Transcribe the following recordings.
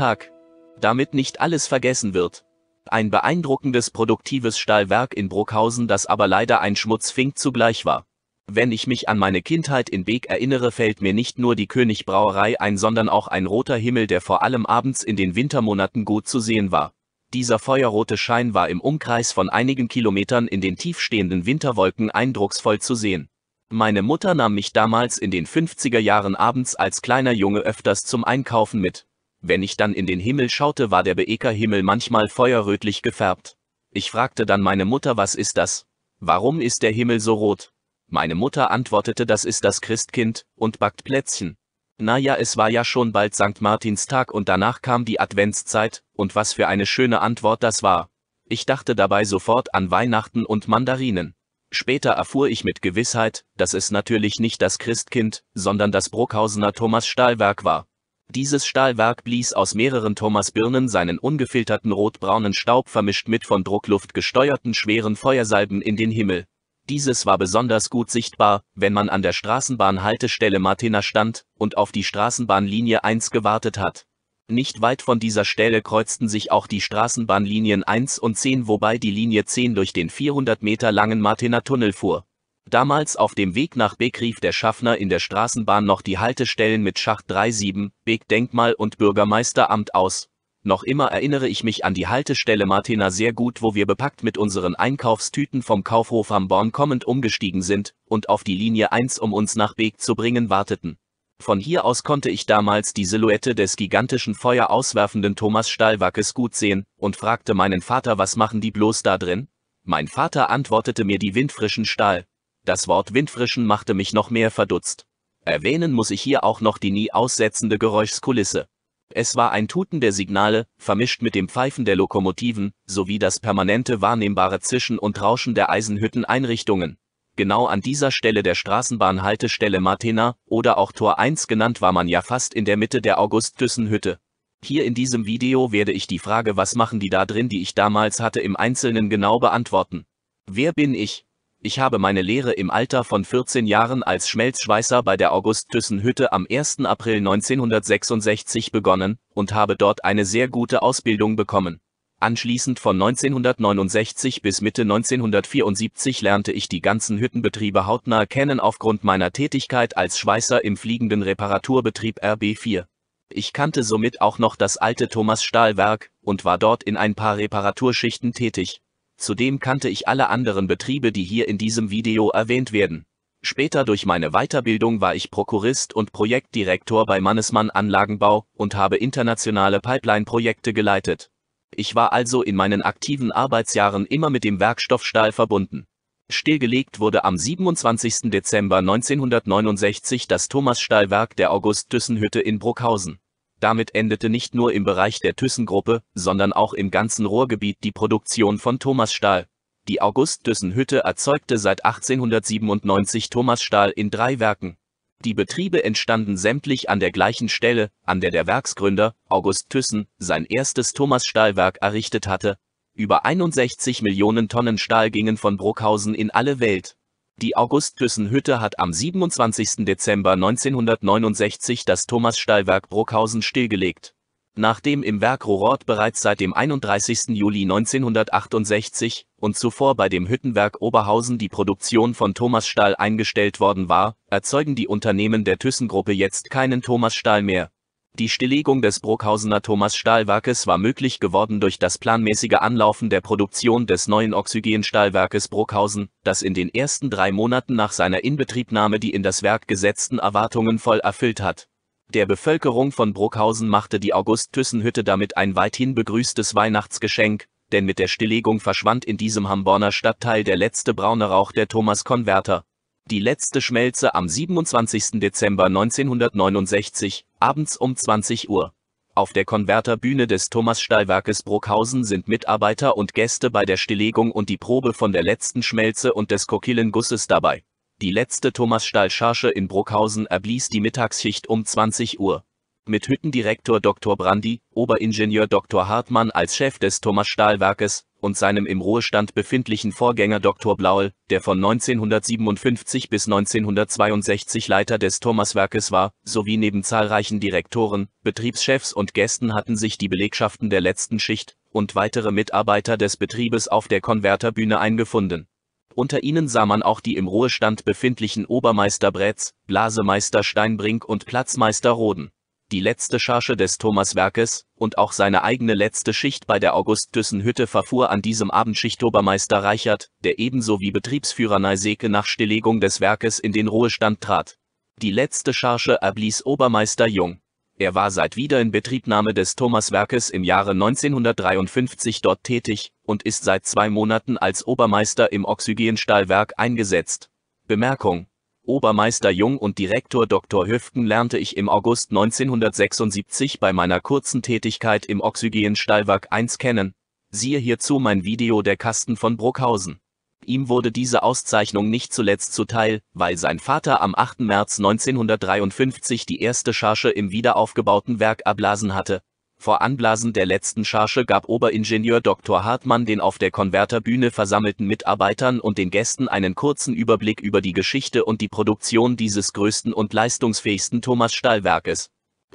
Tag. Damit nicht alles vergessen wird. Ein beeindruckendes produktives Stahlwerk in Bruckhausen, das aber leider ein Schmutzfink zugleich war. Wenn ich mich an meine Kindheit in Beek erinnere, fällt mir nicht nur die Königbrauerei ein, sondern auch ein roter Himmel, der vor allem abends in den Wintermonaten gut zu sehen war. Dieser feuerrote Schein war im Umkreis von einigen Kilometern in den tiefstehenden Winterwolken eindrucksvoll zu sehen. Meine Mutter nahm mich damals in den 50er Jahren abends als kleiner Junge öfters zum Einkaufen mit. Wenn ich dann in den Himmel schaute, war der Beekerhimmel manchmal feuerrötlich gefärbt. Ich fragte dann meine Mutter, was ist das? Warum ist der Himmel so rot? Meine Mutter antwortete, das ist das Christkind, und backt Plätzchen. Naja, es war ja schon bald St. Martinstag und danach kam die Adventszeit, und was für eine schöne Antwort das war. Ich dachte dabei sofort an Weihnachten und Mandarinen. Später erfuhr ich mit Gewissheit, dass es natürlich nicht das Christkind, sondern das Bruckhausener Thomas Stahlwerk war. Dieses Stahlwerk blies aus mehreren Thomasbirnen seinen ungefilterten rotbraunen Staub vermischt mit von Druckluft gesteuerten schweren Feuersalben in den Himmel. Dieses war besonders gut sichtbar, wenn man an der Straßenbahnhaltestelle Martina stand und auf die Straßenbahnlinie 1 gewartet hat. Nicht weit von dieser Stelle kreuzten sich auch die Straßenbahnlinien 1 und 10, wobei die Linie 10 durch den 400 Meter langen Martina Tunnel fuhr. Damals auf dem Weg nach Beek rief der Schaffner in der Straßenbahn noch die Haltestellen mit Schacht 37, Beek Denkmal und Bürgermeisteramt aus. Noch immer erinnere ich mich an die Haltestelle Martina sehr gut, wo wir bepackt mit unseren Einkaufstüten vom Kaufhof am Born kommend umgestiegen sind und auf die Linie 1, um uns nach Beek zu bringen, warteten. Von hier aus konnte ich damals die Silhouette des gigantischen Feuer auswerfenden Thomas Stahlwackes gut sehen und fragte meinen Vater, was machen die bloß da drin? Mein Vater antwortete mir die windfrischen Stahl, das Wort windfrischen machte mich noch mehr verdutzt. Erwähnen muss ich hier auch noch die nie aussetzende Geräuschskulisse. Es war ein Tuten der Signale, vermischt mit dem Pfeifen der Lokomotiven, sowie das permanente wahrnehmbare Zischen und Rauschen der Eisenhütteneinrichtungen. Genau an dieser Stelle der Straßenbahnhaltestelle Martena, oder auch Tor 1 genannt, war man ja fast in der Mitte der August-Düssen-Hütte. Hier in diesem Video werde ich die Frage, was machen die da drin, die ich damals hatte, im Einzelnen genau beantworten. Wer bin ich? Ich habe meine Lehre im Alter von 14 Jahren als Schmelzschweißer bei der August-Thyssen-Hütte am 1. April 1966 begonnen und habe dort eine sehr gute Ausbildung bekommen. Anschließend von 1969 bis Mitte 1974 lernte ich die ganzen Hüttenbetriebe hautnah kennen aufgrund meiner Tätigkeit als Schweißer im fliegenden Reparaturbetrieb RB4. Ich kannte somit auch noch das alte Thomas Stahlwerk und war dort in ein paar Reparaturschichten tätig. Zudem kannte ich alle anderen Betriebe, die hier in diesem Video erwähnt werden. Später durch meine Weiterbildung war ich Prokurist und Projektdirektor bei Mannesmann Anlagenbau und habe internationale Pipeline-Projekte geleitet. Ich war also in meinen aktiven Arbeitsjahren immer mit dem Werkstoffstahl verbunden. Stillgelegt wurde am 27. Dezember 1969 das Thomas-Stahlwerk der August-Düssen-Hütte in Bruckhausen. Damit endete nicht nur im Bereich der Thyssen-Gruppe, sondern auch im ganzen Ruhrgebiet die Produktion von Thomasstahl. Die August-Thyssen-Hütte erzeugte seit 1897 Thomasstahl in drei Werken. Die Betriebe entstanden sämtlich an der gleichen Stelle, an der der Werksgründer, August Thyssen, sein erstes Thomasstahlwerk errichtet hatte. Über 61 Millionen Tonnen Stahl gingen von Bruckhausen in alle Welt. Die August-Thyssen-Hütte hat am 27. Dezember 1969 das Thomasstahlwerk Bruckhausen stillgelegt. Nachdem im Werk Rorort bereits seit dem 31. Juli 1968 und zuvor bei dem Hüttenwerk Oberhausen die Produktion von Thomasstahl eingestellt worden war, erzeugen die Unternehmen der Thyssen-Gruppe jetzt keinen Thomasstahl mehr die Stilllegung des Bruckhausener Thomas-Stahlwerkes war möglich geworden durch das planmäßige Anlaufen der Produktion des neuen Oxygenstahlwerkes Bruckhausen, das in den ersten drei Monaten nach seiner Inbetriebnahme die in das Werk gesetzten Erwartungen voll erfüllt hat. Der Bevölkerung von Bruckhausen machte die August-Thyssen-Hütte damit ein weithin begrüßtes Weihnachtsgeschenk, denn mit der Stilllegung verschwand in diesem Hamborner Stadtteil der letzte braune Rauch der Thomas-Konverter. Die letzte Schmelze am 27. Dezember 1969, abends um 20 Uhr. Auf der Konverterbühne des Thomas-Stahlwerkes Bruckhausen sind Mitarbeiter und Gäste bei der Stilllegung und die Probe von der letzten Schmelze und des Kokillengusses dabei. Die letzte thomas stall charge in Bruckhausen erblies die Mittagsschicht um 20 Uhr mit Hüttendirektor Dr. Brandy, Oberingenieur Dr. Hartmann als Chef des Thomas Stahlwerkes und seinem im Ruhestand befindlichen Vorgänger Dr. Blauel, der von 1957 bis 1962 Leiter des Thomaswerkes war, sowie neben zahlreichen Direktoren, Betriebschefs und Gästen hatten sich die Belegschaften der letzten Schicht und weitere Mitarbeiter des Betriebes auf der Konverterbühne eingefunden. Unter ihnen sah man auch die im Ruhestand befindlichen Obermeister Bretz, Blasemeister Steinbrink und Platzmeister Roden die letzte Charge des Thomaswerkes und auch seine eigene letzte Schicht bei der August-Thyssen-Hütte verfuhr an diesem Abend Schichtobermeister Reichert, der ebenso wie Betriebsführer Neiseke nach Stilllegung des Werkes in den Ruhestand trat. Die letzte Charge erblies Obermeister Jung. Er war seit wieder in Betriebnahme des Thomaswerkes im Jahre 1953 dort tätig und ist seit zwei Monaten als Obermeister im Oxygenstahlwerk eingesetzt. Bemerkung Obermeister Jung und Direktor Dr. Höfken lernte ich im August 1976 bei meiner kurzen Tätigkeit im Oxygenstallwerk 1 kennen. Siehe hierzu mein Video Der Kasten von Bruckhausen. Ihm wurde diese Auszeichnung nicht zuletzt zuteil, weil sein Vater am 8. März 1953 die erste Charge im wiederaufgebauten Werk erblasen hatte vor Anblasen der letzten Charge gab Oberingenieur Dr. Hartmann den auf der Konverterbühne versammelten Mitarbeitern und den Gästen einen kurzen Überblick über die Geschichte und die Produktion dieses größten und leistungsfähigsten thomas stahl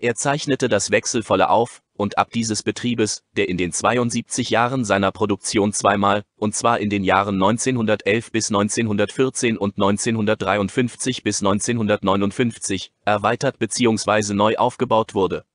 Er zeichnete das wechselvolle Auf und Ab dieses Betriebes, der in den 72 Jahren seiner Produktion zweimal, und zwar in den Jahren 1911 bis 1914 und 1953 bis 1959, erweitert bzw. neu aufgebaut wurde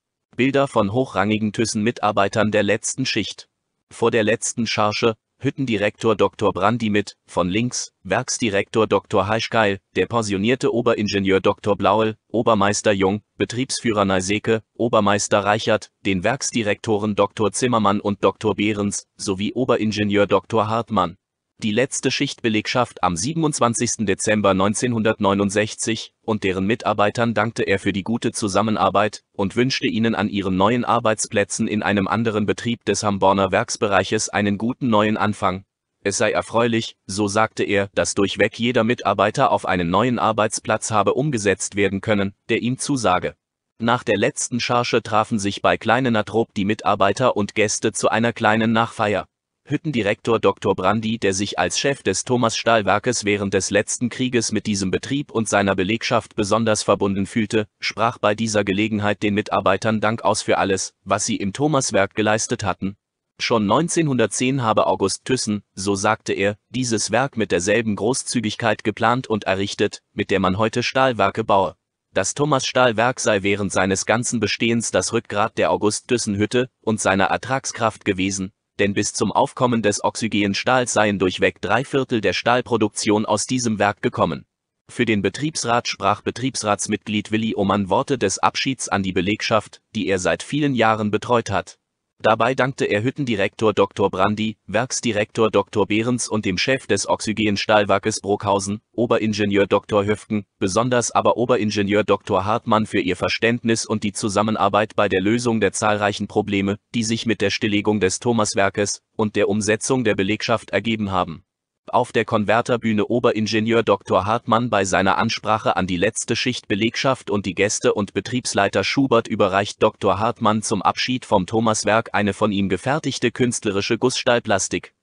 Bilder von hochrangigen Thyssen-Mitarbeitern der letzten Schicht. Vor der letzten Charge, Hüttendirektor Dr. Brandi mit, von links, Werksdirektor Dr. Heischgeil, der pensionierte Oberingenieur Dr. Blauel, Obermeister Jung, Betriebsführer Neiseke, Obermeister Reichert, den Werksdirektoren Dr. Zimmermann und Dr. Behrens, sowie Oberingenieur Dr. Hartmann die letzte Schichtbelegschaft am 27. Dezember 1969, und deren Mitarbeitern dankte er für die gute Zusammenarbeit und wünschte ihnen an ihren neuen Arbeitsplätzen in einem anderen Betrieb des Hamborner Werksbereiches einen guten neuen Anfang. Es sei erfreulich, so sagte er, dass durchweg jeder Mitarbeiter auf einen neuen Arbeitsplatz habe umgesetzt werden können, der ihm zusage. Nach der letzten Charge trafen sich bei Kleinen Natrop die Mitarbeiter und Gäste zu einer kleinen Nachfeier. Hüttendirektor Dr. Brandy, der sich als Chef des thomas Stahlwerkes während des letzten Krieges mit diesem Betrieb und seiner Belegschaft besonders verbunden fühlte, sprach bei dieser Gelegenheit den Mitarbeitern Dank aus für alles, was sie im Thomas-Werk geleistet hatten. Schon 1910 habe August Thyssen, so sagte er, dieses Werk mit derselben Großzügigkeit geplant und errichtet, mit der man heute Stahlwerke baue. Das thomas Stahlwerk sei während seines ganzen Bestehens das Rückgrat der August-Thyssen-Hütte und seiner Ertragskraft gewesen, denn bis zum Aufkommen des Oxygenstahls seien durchweg drei Viertel der Stahlproduktion aus diesem Werk gekommen. Für den Betriebsrat sprach Betriebsratsmitglied Willi Oman Worte des Abschieds an die Belegschaft, die er seit vielen Jahren betreut hat. Dabei dankte er Hüttendirektor Dr. Brandy, Werksdirektor Dr. Behrens und dem Chef des Oxygenstahlwerkes Bruckhausen, Oberingenieur Dr. Höfken, besonders aber Oberingenieur Dr. Hartmann für ihr Verständnis und die Zusammenarbeit bei der Lösung der zahlreichen Probleme, die sich mit der Stilllegung des Thomaswerkes und der Umsetzung der Belegschaft ergeben haben auf der Konverterbühne Oberingenieur Dr. Hartmann bei seiner Ansprache an die letzte Schicht Belegschaft und die Gäste und Betriebsleiter Schubert überreicht Dr. Hartmann zum Abschied vom Thomaswerk eine von ihm gefertigte künstlerische Gussstahlplastik.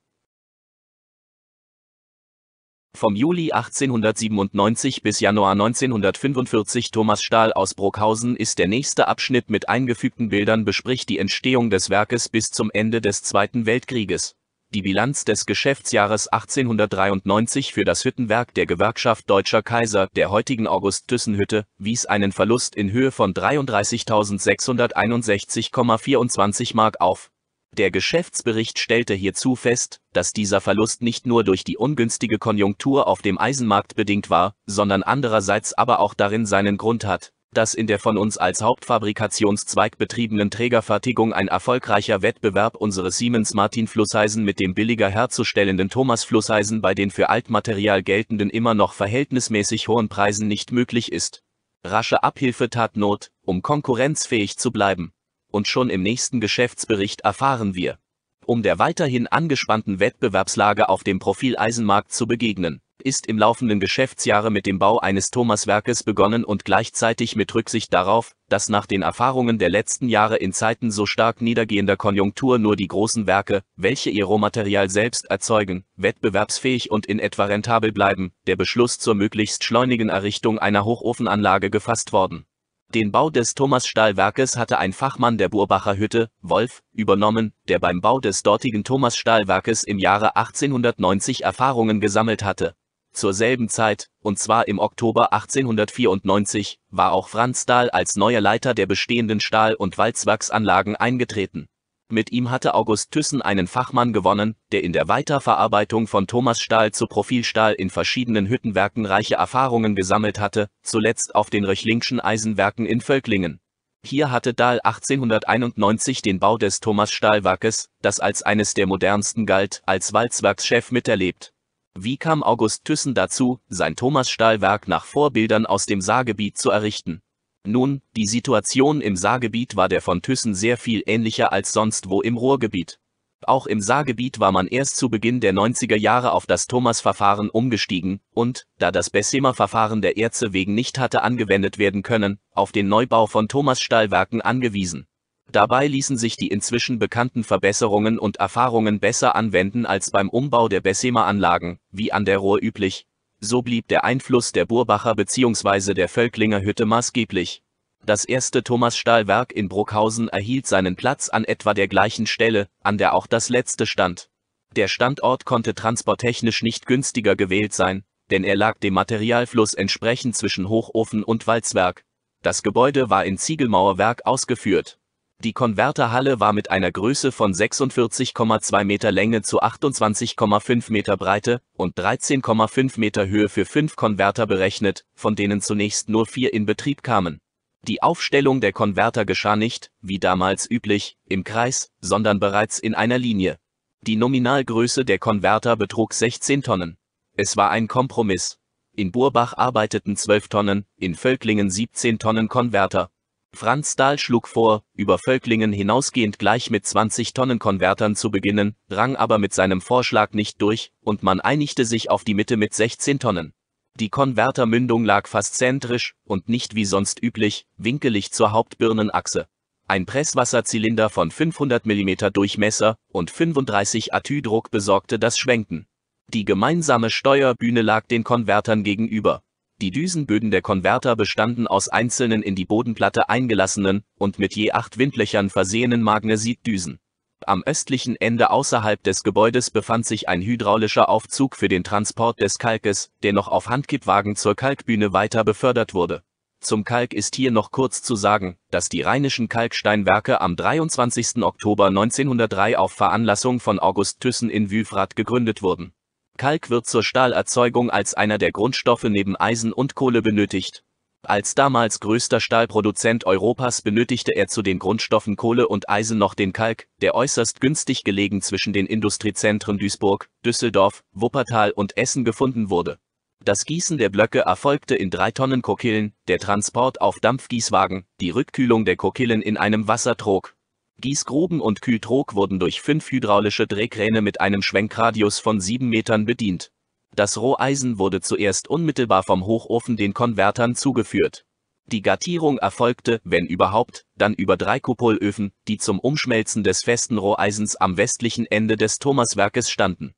Vom Juli 1897 bis Januar 1945 Thomas Stahl aus Bruckhausen ist der nächste Abschnitt mit eingefügten Bildern bespricht die Entstehung des Werkes bis zum Ende des Zweiten Weltkrieges. Die Bilanz des Geschäftsjahres 1893 für das Hüttenwerk der Gewerkschaft Deutscher Kaiser, der heutigen August-Thyssen-Hütte, wies einen Verlust in Höhe von 33.661,24 Mark auf. Der Geschäftsbericht stellte hierzu fest, dass dieser Verlust nicht nur durch die ungünstige Konjunktur auf dem Eisenmarkt bedingt war, sondern andererseits aber auch darin seinen Grund hat, dass in der von uns als Hauptfabrikationszweig betriebenen Trägerfertigung ein erfolgreicher Wettbewerb unseres Siemens Martin Flusseisen mit dem billiger herzustellenden Thomas Flusseisen bei den für Altmaterial geltenden immer noch verhältnismäßig hohen Preisen nicht möglich ist. Rasche Abhilfe tat Not, um konkurrenzfähig zu bleiben. Und schon im nächsten Geschäftsbericht erfahren wir, um der weiterhin angespannten Wettbewerbslage auf dem Profileisenmarkt zu begegnen ist im laufenden Geschäftsjahre mit dem Bau eines Thomaswerkes begonnen und gleichzeitig mit Rücksicht darauf, dass nach den Erfahrungen der letzten Jahre in Zeiten so stark niedergehender Konjunktur nur die großen Werke, welche ihr Rohmaterial selbst erzeugen, wettbewerbsfähig und in etwa rentabel bleiben, der Beschluss zur möglichst schleunigen Errichtung einer Hochofenanlage gefasst worden. Den Bau des thomas stahl hatte ein Fachmann der Burbacher Hütte, Wolf, übernommen, der beim Bau des dortigen thomas stahl im Jahre 1890 Erfahrungen gesammelt hatte zur selben Zeit, und zwar im Oktober 1894, war auch Franz Dahl als neuer Leiter der bestehenden Stahl- und Walzwerksanlagen eingetreten. Mit ihm hatte August Thyssen einen Fachmann gewonnen, der in der Weiterverarbeitung von Thomasstahl zu Profilstahl in verschiedenen Hüttenwerken reiche Erfahrungen gesammelt hatte, zuletzt auf den Röchlingschen Eisenwerken in Völklingen. Hier hatte Dahl 1891 den Bau des Thomasstahlwerkes, das als eines der modernsten galt, als Walzwerkschef miterlebt. Wie kam August Thyssen dazu, sein thomas stahlwerk nach Vorbildern aus dem Saargebiet zu errichten? Nun, die Situation im Saargebiet war der von Thyssen sehr viel ähnlicher als sonst wo im Ruhrgebiet. Auch im Saargebiet war man erst zu Beginn der 90er Jahre auf das Thomas-Verfahren umgestiegen und, da das Bessemer Verfahren der Erze wegen nicht hatte angewendet werden können, auf den Neubau von Thomas-Stahlwerken angewiesen. Dabei ließen sich die inzwischen bekannten Verbesserungen und Erfahrungen besser anwenden als beim Umbau der Bessemer-Anlagen, wie an der Ruhr üblich. So blieb der Einfluss der Burbacher bzw. der Völklinger Hütte maßgeblich. Das erste Thomasstahlwerk in Bruckhausen erhielt seinen Platz an etwa der gleichen Stelle, an der auch das letzte stand. Der Standort konnte transporttechnisch nicht günstiger gewählt sein, denn er lag dem Materialfluss entsprechend zwischen Hochofen und Walzwerk. Das Gebäude war in Ziegelmauerwerk ausgeführt. Die Konverterhalle war mit einer Größe von 46,2 Meter Länge zu 28,5 Meter Breite und 13,5 Meter Höhe für fünf Konverter berechnet, von denen zunächst nur vier in Betrieb kamen. Die Aufstellung der Konverter geschah nicht, wie damals üblich, im Kreis, sondern bereits in einer Linie. Die Nominalgröße der Konverter betrug 16 Tonnen. Es war ein Kompromiss. In Burbach arbeiteten 12 Tonnen, in Völklingen 17 Tonnen Konverter Franz Dahl schlug vor, über Völklingen hinausgehend gleich mit 20-Tonnen-Konvertern zu beginnen, drang aber mit seinem Vorschlag nicht durch, und man einigte sich auf die Mitte mit 16 Tonnen. Die Konvertermündung lag fast zentrisch und nicht wie sonst üblich, winkelig zur Hauptbirnenachse. Ein Presswasserzylinder von 500 mm Durchmesser und 35 Atü-Druck besorgte das Schwenken. Die gemeinsame Steuerbühne lag den Konvertern gegenüber. Die Düsenböden der Konverter bestanden aus einzelnen in die Bodenplatte eingelassenen und mit je acht Windlöchern versehenen Magnesitdüsen. Am östlichen Ende außerhalb des Gebäudes befand sich ein hydraulischer Aufzug für den Transport des Kalkes, der noch auf Handkippwagen zur Kalkbühne weiter befördert wurde. Zum Kalk ist hier noch kurz zu sagen, dass die Rheinischen Kalksteinwerke am 23. Oktober 1903 auf Veranlassung von August Thyssen in Wüfrath gegründet wurden Kalk wird zur Stahlerzeugung als einer der Grundstoffe neben Eisen und Kohle benötigt. Als damals größter Stahlproduzent Europas benötigte er zu den Grundstoffen Kohle und Eisen noch den Kalk, der äußerst günstig gelegen zwischen den Industriezentren Duisburg, Düsseldorf, Wuppertal und Essen gefunden wurde. Das Gießen der Blöcke erfolgte in drei Tonnen Kokillen, der Transport auf Dampfgießwagen, die Rückkühlung der Kokillen in einem Wassertrog, Gießgruben und Kühltrog wurden durch fünf hydraulische Drehkräne mit einem Schwenkradius von sieben Metern bedient. Das Roheisen wurde zuerst unmittelbar vom Hochofen den Konvertern zugeführt. Die Gattierung erfolgte, wenn überhaupt, dann über drei Kupolöfen, die zum Umschmelzen des festen Roheisens am westlichen Ende des Thomaswerkes standen.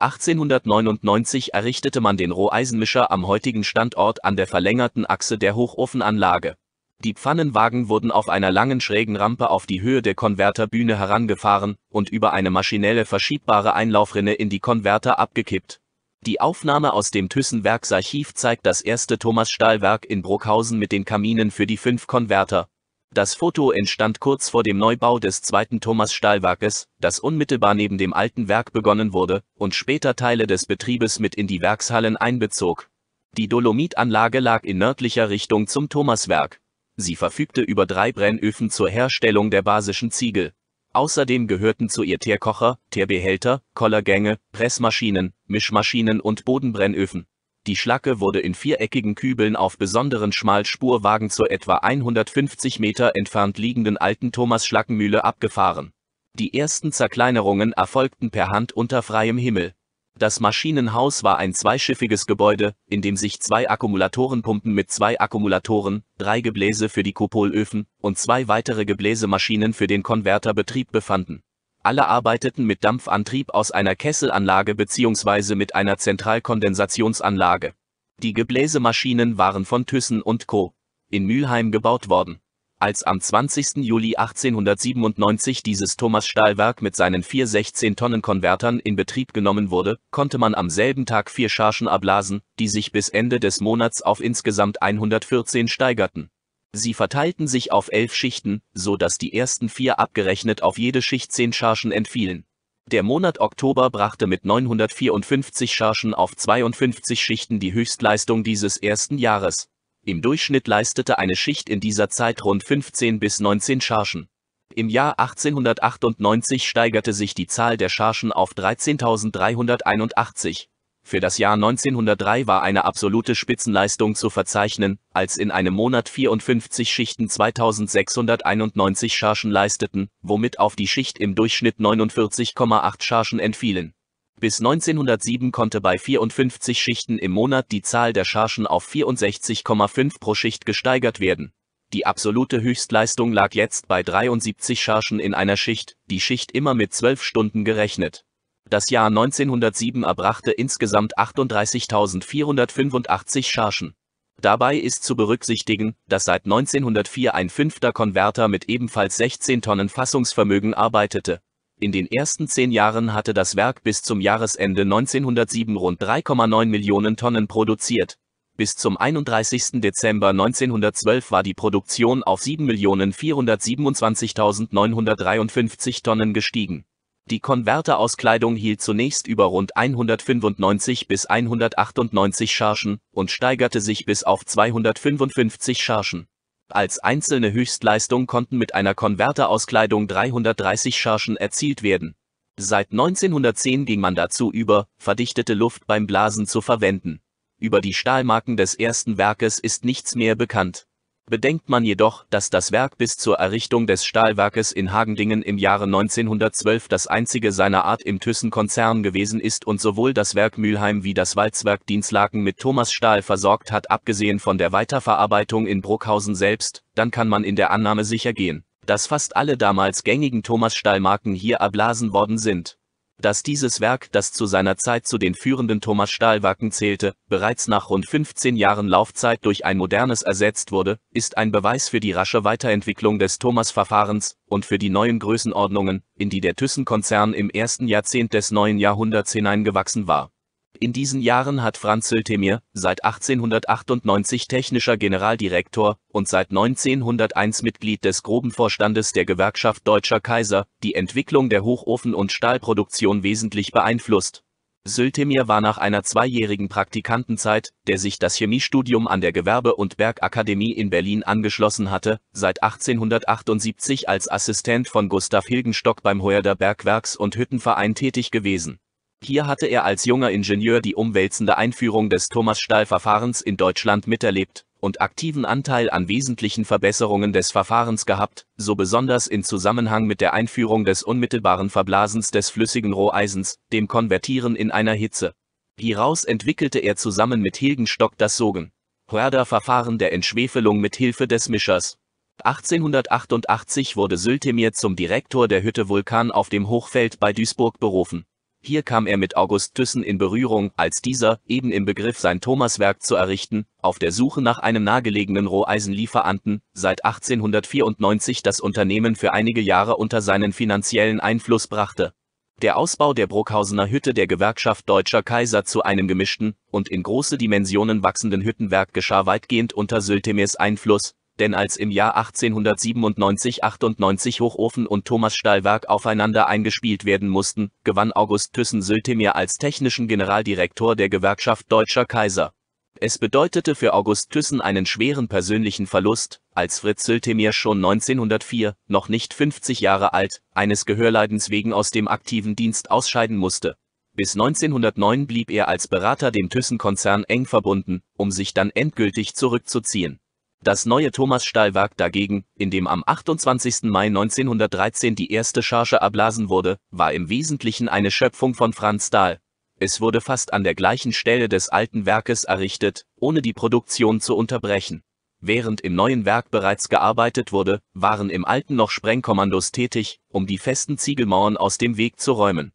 1899 errichtete man den Roheisenmischer am heutigen Standort an der verlängerten Achse der Hochofenanlage die Pfannenwagen wurden auf einer langen schrägen Rampe auf die Höhe der Konverterbühne herangefahren und über eine maschinelle verschiebbare Einlaufrinne in die Konverter abgekippt. Die Aufnahme aus dem Thyssen-Werksarchiv zeigt das erste thomas stahlwerk in Bruckhausen mit den Kaminen für die fünf Konverter. Das Foto entstand kurz vor dem Neubau des zweiten thomas stahlwerkes das unmittelbar neben dem alten Werk begonnen wurde und später Teile des Betriebes mit in die Werkshallen einbezog. Die Dolomitanlage lag in nördlicher Richtung zum Thomaswerk. Sie verfügte über drei Brennöfen zur Herstellung der basischen Ziegel. Außerdem gehörten zu ihr Teerkocher, Teerbehälter, Kollergänge, Pressmaschinen, Mischmaschinen und Bodenbrennöfen. Die Schlacke wurde in viereckigen Kübeln auf besonderen Schmalspurwagen zur etwa 150 Meter entfernt liegenden alten Thomas-Schlackenmühle abgefahren. Die ersten Zerkleinerungen erfolgten per Hand unter freiem Himmel. Das Maschinenhaus war ein zweischiffiges Gebäude, in dem sich zwei Akkumulatorenpumpen mit zwei Akkumulatoren, drei Gebläse für die Kupolöfen und zwei weitere Gebläsemaschinen für den Konverterbetrieb befanden. Alle arbeiteten mit Dampfantrieb aus einer Kesselanlage bzw. mit einer Zentralkondensationsanlage. Die Gebläsemaschinen waren von Thyssen und Co. in Mülheim gebaut worden als am 20. Juli 1897 dieses Thomas-Stahlwerk mit seinen vier 16-Tonnen-Konvertern in Betrieb genommen wurde, konnte man am selben Tag vier Chargen abblasen, die sich bis Ende des Monats auf insgesamt 114 steigerten. Sie verteilten sich auf elf Schichten, so dass die ersten vier abgerechnet auf jede Schicht zehn Chargen entfielen. Der Monat Oktober brachte mit 954 Chargen auf 52 Schichten die Höchstleistung dieses ersten Jahres im Durchschnitt leistete eine Schicht in dieser Zeit rund 15 bis 19 Chargen. Im Jahr 1898 steigerte sich die Zahl der Chargen auf 13.381. Für das Jahr 1903 war eine absolute Spitzenleistung zu verzeichnen, als in einem Monat 54 Schichten 2691 Chargen leisteten, womit auf die Schicht im Durchschnitt 49,8 Chargen entfielen bis 1907 konnte bei 54 Schichten im Monat die Zahl der Chargen auf 64,5 pro Schicht gesteigert werden. Die absolute Höchstleistung lag jetzt bei 73 Chargen in einer Schicht, die Schicht immer mit 12 Stunden gerechnet. Das Jahr 1907 erbrachte insgesamt 38.485 Chargen. Dabei ist zu berücksichtigen, dass seit 1904 ein fünfter Konverter mit ebenfalls 16 Tonnen Fassungsvermögen arbeitete in den ersten zehn Jahren hatte das Werk bis zum Jahresende 1907 rund 3,9 Millionen Tonnen produziert. Bis zum 31. Dezember 1912 war die Produktion auf 7.427.953 Tonnen gestiegen. Die Konverterauskleidung hielt zunächst über rund 195 bis 198 Chargen und steigerte sich bis auf 255 Chargen. Als einzelne Höchstleistung konnten mit einer Konverterauskleidung 330 Chargen erzielt werden. Seit 1910 ging man dazu über, verdichtete Luft beim Blasen zu verwenden. Über die Stahlmarken des ersten Werkes ist nichts mehr bekannt Bedenkt man jedoch, dass das Werk bis zur Errichtung des Stahlwerkes in Hagendingen im Jahre 1912 das einzige seiner Art im Thyssen-Konzern gewesen ist und sowohl das Werk Mülheim wie das Walzwerk Dienstlaken mit Thomas Stahl versorgt hat, abgesehen von der Weiterverarbeitung in Bruckhausen selbst, dann kann man in der Annahme sicher gehen, dass fast alle damals gängigen Thomas Thomasstahlmarken hier erblasen worden sind dass dieses Werk, das zu seiner Zeit zu den führenden Thomas stahl zählte, bereits nach rund 15 Jahren Laufzeit durch ein modernes ersetzt wurde, ist ein Beweis für die rasche Weiterentwicklung des Thomas-Verfahrens und für die neuen Größenordnungen, in die der Thyssen-Konzern im ersten Jahrzehnt des neuen Jahrhunderts hineingewachsen war in diesen Jahren hat Franz Sültemir, seit 1898 technischer Generaldirektor und seit 1901 Mitglied des Grobenvorstandes der Gewerkschaft Deutscher Kaiser, die Entwicklung der Hochofen- und Stahlproduktion wesentlich beeinflusst. Sültemir war nach einer zweijährigen Praktikantenzeit, der sich das Chemiestudium an der Gewerbe- und Bergakademie in Berlin angeschlossen hatte, seit 1878 als Assistent von Gustav Hilgenstock beim Heuerder Bergwerks- und Hüttenverein tätig gewesen hier hatte er als junger Ingenieur die umwälzende Einführung des Thomas-Stahl-Verfahrens in Deutschland miterlebt und aktiven Anteil an wesentlichen Verbesserungen des Verfahrens gehabt, so besonders in Zusammenhang mit der Einführung des unmittelbaren Verblasens des flüssigen Roheisens, dem Konvertieren in einer Hitze. Hieraus entwickelte er zusammen mit Hilgenstock das Sogen. Hörder-Verfahren der Entschwefelung mit Hilfe des Mischers. 1888 wurde Sültemir zum Direktor der Hütte Vulkan auf dem Hochfeld bei Duisburg berufen. Hier kam er mit August Thyssen in Berührung, als dieser, eben im Begriff sein Thomaswerk zu errichten, auf der Suche nach einem nahegelegenen Roheisenlieferanten, seit 1894 das Unternehmen für einige Jahre unter seinen finanziellen Einfluss brachte. Der Ausbau der Bruckhausener Hütte der Gewerkschaft Deutscher Kaiser zu einem gemischten und in große Dimensionen wachsenden Hüttenwerk geschah weitgehend unter Syltemers Einfluss, denn als im Jahr 1897-98 Hochofen und Thomas Stahlwerk aufeinander eingespielt werden mussten, gewann August Thyssen-Sültemir als technischen Generaldirektor der Gewerkschaft Deutscher Kaiser. Es bedeutete für August Thyssen einen schweren persönlichen Verlust, als Fritz Sültemir schon 1904, noch nicht 50 Jahre alt, eines Gehörleidens wegen aus dem aktiven Dienst ausscheiden musste. Bis 1909 blieb er als Berater dem Thyssen-Konzern eng verbunden, um sich dann endgültig zurückzuziehen das neue Thomas-Stahlwerk dagegen, in dem am 28. Mai 1913 die erste Charge erblasen wurde, war im Wesentlichen eine Schöpfung von Franz Dahl. Es wurde fast an der gleichen Stelle des alten Werkes errichtet, ohne die Produktion zu unterbrechen. Während im neuen Werk bereits gearbeitet wurde, waren im alten noch Sprengkommandos tätig, um die festen Ziegelmauern aus dem Weg zu räumen.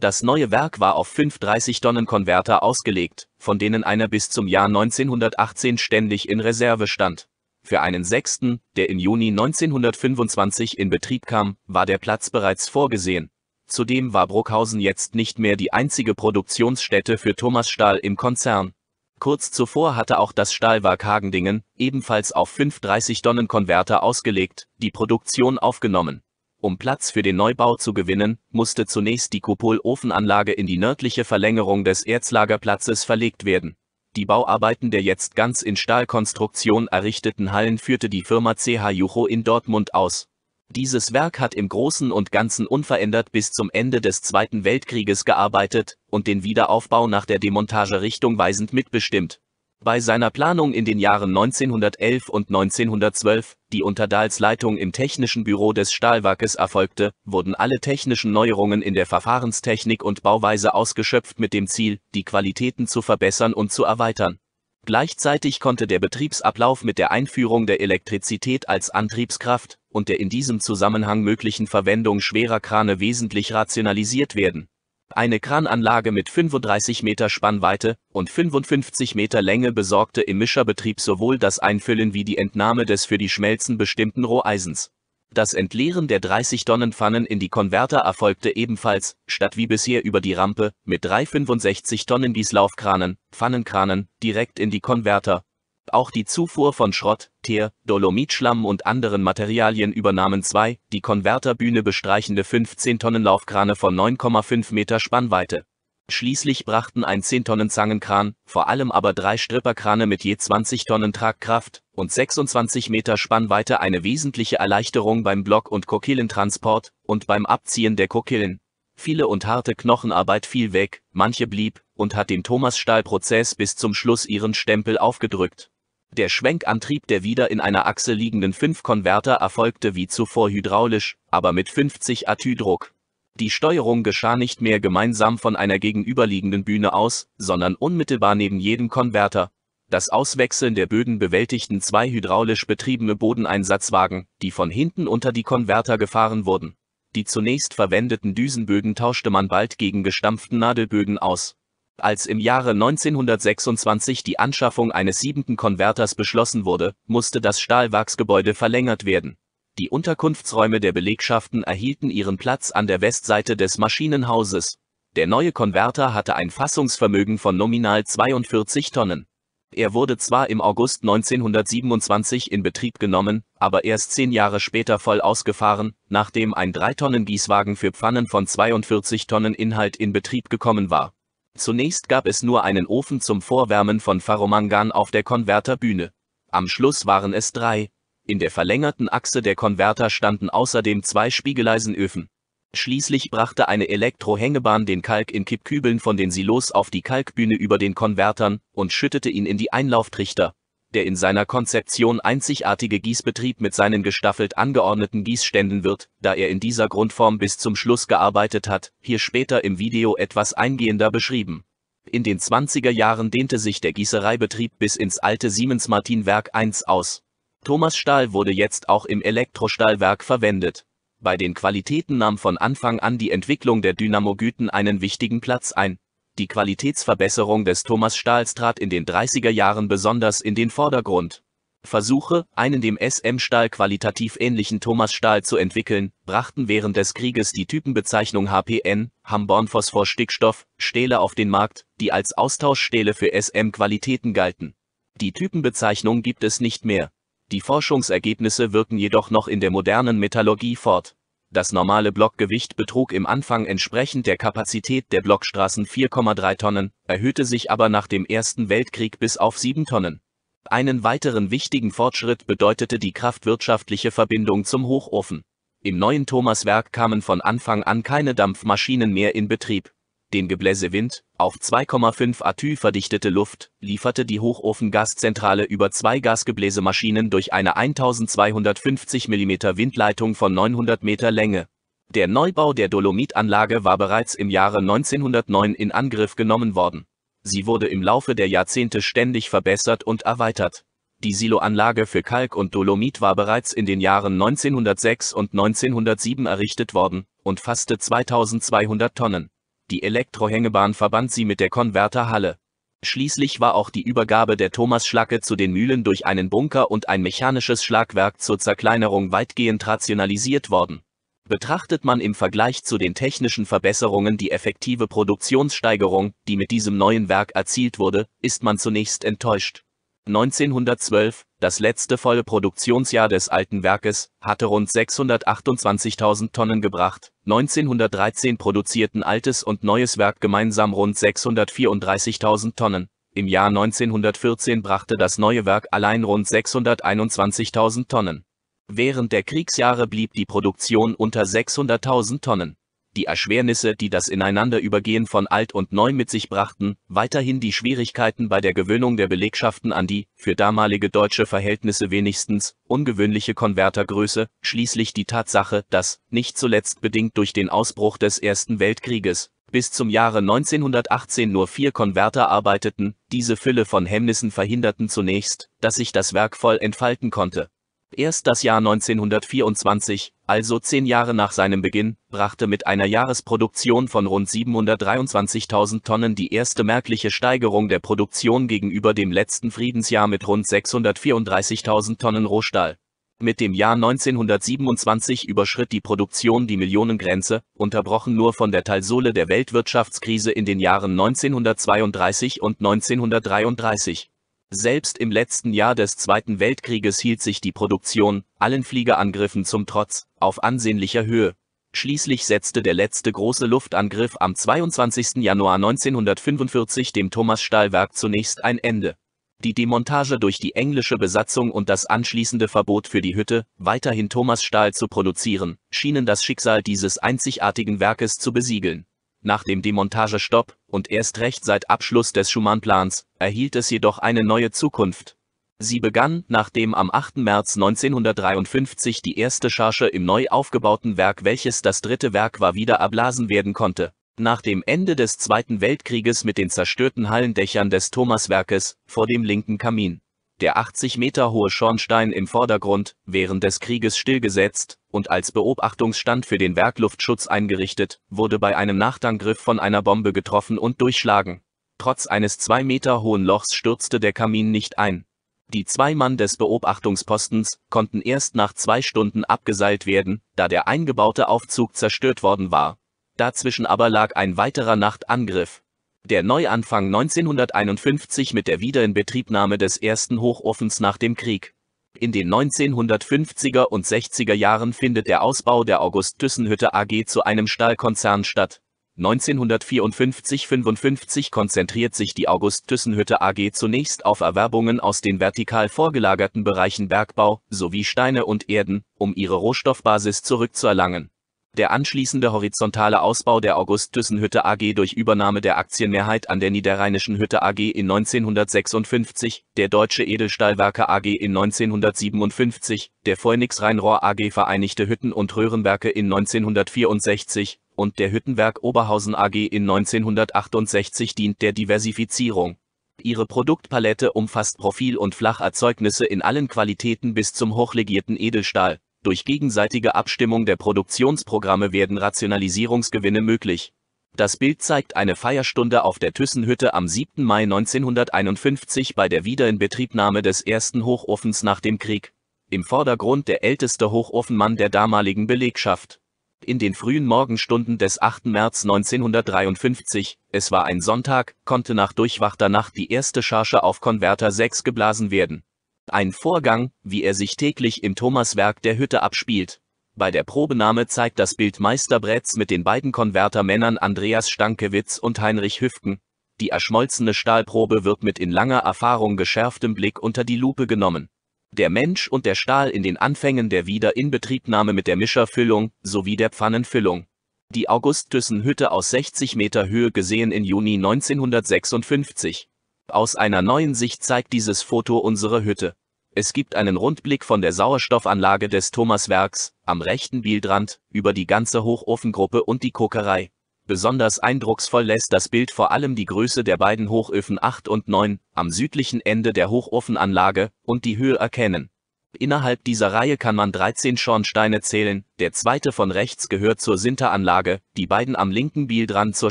Das neue Werk war auf fünf 30-Tonnen-Konverter ausgelegt, von denen einer bis zum Jahr 1918 ständig in Reserve stand. Für einen sechsten, der im Juni 1925 in Betrieb kam, war der Platz bereits vorgesehen. Zudem war Bruckhausen jetzt nicht mehr die einzige Produktionsstätte für Thomas Stahl im Konzern. Kurz zuvor hatte auch das Stahlwerk Hagendingen, ebenfalls auf fünf 30-Tonnen-Konverter ausgelegt, die Produktion aufgenommen. Um Platz für den Neubau zu gewinnen, musste zunächst die Kupolofenanlage in die nördliche Verlängerung des Erzlagerplatzes verlegt werden. Die Bauarbeiten der jetzt ganz in Stahlkonstruktion errichteten Hallen führte die Firma CH Jucho in Dortmund aus. Dieses Werk hat im Großen und Ganzen unverändert bis zum Ende des Zweiten Weltkrieges gearbeitet und den Wiederaufbau nach der Demontage richtungweisend mitbestimmt. Bei seiner Planung in den Jahren 1911 und 1912, die unter Dahls Leitung im Technischen Büro des Stahlwerkes erfolgte, wurden alle technischen Neuerungen in der Verfahrenstechnik und Bauweise ausgeschöpft mit dem Ziel, die Qualitäten zu verbessern und zu erweitern. Gleichzeitig konnte der Betriebsablauf mit der Einführung der Elektrizität als Antriebskraft und der in diesem Zusammenhang möglichen Verwendung schwerer Krane wesentlich rationalisiert werden eine Krananlage mit 35 Meter Spannweite und 55 Meter Länge besorgte im Mischerbetrieb sowohl das Einfüllen wie die Entnahme des für die Schmelzen bestimmten Roheisens. Das Entleeren der 30 Tonnen Pfannen in die Konverter erfolgte ebenfalls, statt wie bisher über die Rampe, mit drei 65 Tonnen Gießlaufkranen, Pfannenkranen, direkt in die Konverter, auch die Zufuhr von Schrott, Teer, Dolomitschlamm und anderen Materialien übernahmen zwei, die Konverterbühne bestreichende 15-Tonnen-Laufkrane von 9,5 Meter Spannweite. Schließlich brachten ein 10-Tonnen-Zangenkran, vor allem aber drei Stripperkrane mit je 20 Tonnen Tragkraft und 26 Meter Spannweite eine wesentliche Erleichterung beim Block- und Kokillentransport und beim Abziehen der Kokillen. Viele und harte Knochenarbeit fiel weg, manche blieb und hat dem Thomas-Stahl-Prozess bis zum Schluss ihren Stempel aufgedrückt. Der Schwenkantrieb der wieder in einer Achse liegenden fünf konverter erfolgte wie zuvor hydraulisch, aber mit 50 Atü-Druck. Die Steuerung geschah nicht mehr gemeinsam von einer gegenüberliegenden Bühne aus, sondern unmittelbar neben jedem Konverter. Das Auswechseln der Böden bewältigten zwei hydraulisch betriebene Bodeneinsatzwagen, die von hinten unter die Konverter gefahren wurden. Die zunächst verwendeten Düsenböden tauschte man bald gegen gestampften Nadelböden aus als im Jahre 1926 die Anschaffung eines siebenten Konverters beschlossen wurde, musste das Stahlwachsgebäude verlängert werden. Die Unterkunftsräume der Belegschaften erhielten ihren Platz an der Westseite des Maschinenhauses. Der neue Konverter hatte ein Fassungsvermögen von nominal 42 Tonnen. Er wurde zwar im August 1927 in Betrieb genommen, aber erst zehn Jahre später voll ausgefahren, nachdem ein 3-Tonnen-Gießwagen für Pfannen von 42 Tonnen Inhalt in Betrieb gekommen war Zunächst gab es nur einen Ofen zum Vorwärmen von Faromangan auf der Konverterbühne. Am Schluss waren es drei. In der verlängerten Achse der Konverter standen außerdem zwei Spiegeleisenöfen. Schließlich brachte eine Elektrohängebahn den Kalk in Kippkübeln von den Silos auf die Kalkbühne über den Konvertern und schüttete ihn in die Einlauftrichter der in seiner Konzeption einzigartige Gießbetrieb mit seinen gestaffelt angeordneten Gießständen wird, da er in dieser Grundform bis zum Schluss gearbeitet hat, hier später im Video etwas eingehender beschrieben. In den 20er Jahren dehnte sich der Gießereibetrieb bis ins alte Siemens-Martin-Werk 1 aus. Thomas Stahl wurde jetzt auch im Elektrostahlwerk verwendet. Bei den Qualitäten nahm von Anfang an die Entwicklung der Dynamogüten einen wichtigen Platz ein, die Qualitätsverbesserung des Thomas-Stahls trat in den 30er Jahren besonders in den Vordergrund. Versuche, einen dem SM-Stahl qualitativ ähnlichen Thomas-Stahl zu entwickeln, brachten während des Krieges die Typenbezeichnung HPN, Hambornphosphorstickstoff, Stähle auf den Markt, die als Austauschstähle für SM-Qualitäten galten. Die Typenbezeichnung gibt es nicht mehr. Die Forschungsergebnisse wirken jedoch noch in der modernen Metallurgie fort das normale Blockgewicht betrug im Anfang entsprechend der Kapazität der Blockstraßen 4,3 Tonnen, erhöhte sich aber nach dem Ersten Weltkrieg bis auf 7 Tonnen. Einen weiteren wichtigen Fortschritt bedeutete die kraftwirtschaftliche Verbindung zum Hochofen. Im neuen Thomaswerk kamen von Anfang an keine Dampfmaschinen mehr in Betrieb den Gebläsewind, auf 2,5 Atü verdichtete Luft, lieferte die Hochofengaszentrale über zwei Gasgebläsemaschinen durch eine 1250 mm Windleitung von 900 Meter Länge. Der Neubau der Dolomitanlage war bereits im Jahre 1909 in Angriff genommen worden. Sie wurde im Laufe der Jahrzehnte ständig verbessert und erweitert. Die Siloanlage für Kalk und Dolomit war bereits in den Jahren 1906 und 1907 errichtet worden und fasste 2200 Tonnen. Die Elektrohängebahn verband sie mit der Konverterhalle. Schließlich war auch die Übergabe der Thomas-Schlacke zu den Mühlen durch einen Bunker und ein mechanisches Schlagwerk zur Zerkleinerung weitgehend rationalisiert worden. Betrachtet man im Vergleich zu den technischen Verbesserungen die effektive Produktionssteigerung, die mit diesem neuen Werk erzielt wurde, ist man zunächst enttäuscht. 1912, das letzte volle Produktionsjahr des alten Werkes hatte rund 628.000 Tonnen gebracht. 1913 produzierten altes und neues Werk gemeinsam rund 634.000 Tonnen. Im Jahr 1914 brachte das neue Werk allein rund 621.000 Tonnen. Während der Kriegsjahre blieb die Produktion unter 600.000 Tonnen die Erschwernisse, die das Ineinanderübergehen von Alt und Neu mit sich brachten, weiterhin die Schwierigkeiten bei der Gewöhnung der Belegschaften an die, für damalige deutsche Verhältnisse wenigstens, ungewöhnliche Konvertergröße, schließlich die Tatsache, dass, nicht zuletzt bedingt durch den Ausbruch des Ersten Weltkrieges, bis zum Jahre 1918 nur vier Konverter arbeiteten, diese Fülle von Hemmnissen verhinderten zunächst, dass sich das Werk voll entfalten konnte. Erst das Jahr 1924, also zehn Jahre nach seinem Beginn, brachte mit einer Jahresproduktion von rund 723.000 Tonnen die erste merkliche Steigerung der Produktion gegenüber dem letzten Friedensjahr mit rund 634.000 Tonnen Rohstahl. Mit dem Jahr 1927 überschritt die Produktion die Millionengrenze, unterbrochen nur von der Talsohle der Weltwirtschaftskrise in den Jahren 1932 und 1933. Selbst im letzten Jahr des Zweiten Weltkrieges hielt sich die Produktion, allen Fliegerangriffen zum Trotz, auf ansehnlicher Höhe. Schließlich setzte der letzte große Luftangriff am 22. Januar 1945 dem thomas stahlwerk zunächst ein Ende. Die Demontage durch die englische Besatzung und das anschließende Verbot für die Hütte, weiterhin Thomas Stahl zu produzieren, schienen das Schicksal dieses einzigartigen Werkes zu besiegeln nach dem Demontagestopp und erst recht seit Abschluss des Schumann-Plans erhielt es jedoch eine neue Zukunft. Sie begann, nachdem am 8. März 1953 die erste Charge im neu aufgebauten Werk, welches das dritte Werk war, wieder erblasen werden konnte. Nach dem Ende des Zweiten Weltkrieges mit den zerstörten Hallendächern des Thomaswerkes vor dem linken Kamin der 80 Meter hohe Schornstein im Vordergrund, während des Krieges stillgesetzt und als Beobachtungsstand für den Werkluftschutz eingerichtet, wurde bei einem Nachtangriff von einer Bombe getroffen und durchschlagen. Trotz eines zwei Meter hohen Lochs stürzte der Kamin nicht ein. Die zwei Mann des Beobachtungspostens konnten erst nach zwei Stunden abgeseilt werden, da der eingebaute Aufzug zerstört worden war. Dazwischen aber lag ein weiterer Nachtangriff. Der Neuanfang 1951 mit der Wiederinbetriebnahme des ersten Hochofens nach dem Krieg. In den 1950er und 60er Jahren findet der Ausbau der August-Thyssen-Hütte AG zu einem Stahlkonzern statt. 1954-55 konzentriert sich die August-Thyssen-Hütte AG zunächst auf Erwerbungen aus den vertikal vorgelagerten Bereichen Bergbau sowie Steine und Erden, um ihre Rohstoffbasis zurückzuerlangen der anschließende horizontale Ausbau der August-Thyssen-Hütte AG durch Übernahme der Aktienmehrheit an der Niederrheinischen Hütte AG in 1956, der Deutsche Edelstahlwerke AG in 1957, der feunix Rheinrohr AG Vereinigte Hütten und Röhrenwerke in 1964 und der Hüttenwerk Oberhausen AG in 1968 dient der Diversifizierung. Ihre Produktpalette umfasst Profil- und Flacherzeugnisse in allen Qualitäten bis zum hochlegierten Edelstahl, durch gegenseitige Abstimmung der Produktionsprogramme werden Rationalisierungsgewinne möglich. Das Bild zeigt eine Feierstunde auf der Thyssenhütte am 7. Mai 1951 bei der Wiederinbetriebnahme des ersten Hochofens nach dem Krieg. Im Vordergrund der älteste Hochofenmann der damaligen Belegschaft. In den frühen Morgenstunden des 8. März 1953, es war ein Sonntag, konnte nach durchwachter Nacht die erste Charge auf Konverter 6 geblasen werden ein Vorgang, wie er sich täglich im Thomaswerk der Hütte abspielt. Bei der Probenahme zeigt das Bild Meisterbretts mit den beiden Konvertermännern Andreas Stankiewicz und Heinrich Hüften. Die erschmolzene Stahlprobe wird mit in langer Erfahrung geschärftem Blick unter die Lupe genommen. Der Mensch und der Stahl in den Anfängen der Wiederinbetriebnahme mit der Mischerfüllung sowie der Pfannenfüllung. Die August-Thyssen-Hütte aus 60 Meter Höhe gesehen in Juni 1956. Aus einer neuen Sicht zeigt dieses Foto unsere Hütte. Es gibt einen Rundblick von der Sauerstoffanlage des Thomaswerks, am rechten Bildrand, über die ganze Hochofengruppe und die Kokerei. Besonders eindrucksvoll lässt das Bild vor allem die Größe der beiden Hochöfen 8 und 9 am südlichen Ende der Hochofenanlage und die Höhe erkennen. Innerhalb dieser Reihe kann man 13 Schornsteine zählen, der zweite von rechts gehört zur Sinteranlage, die beiden am linken Bildrand zur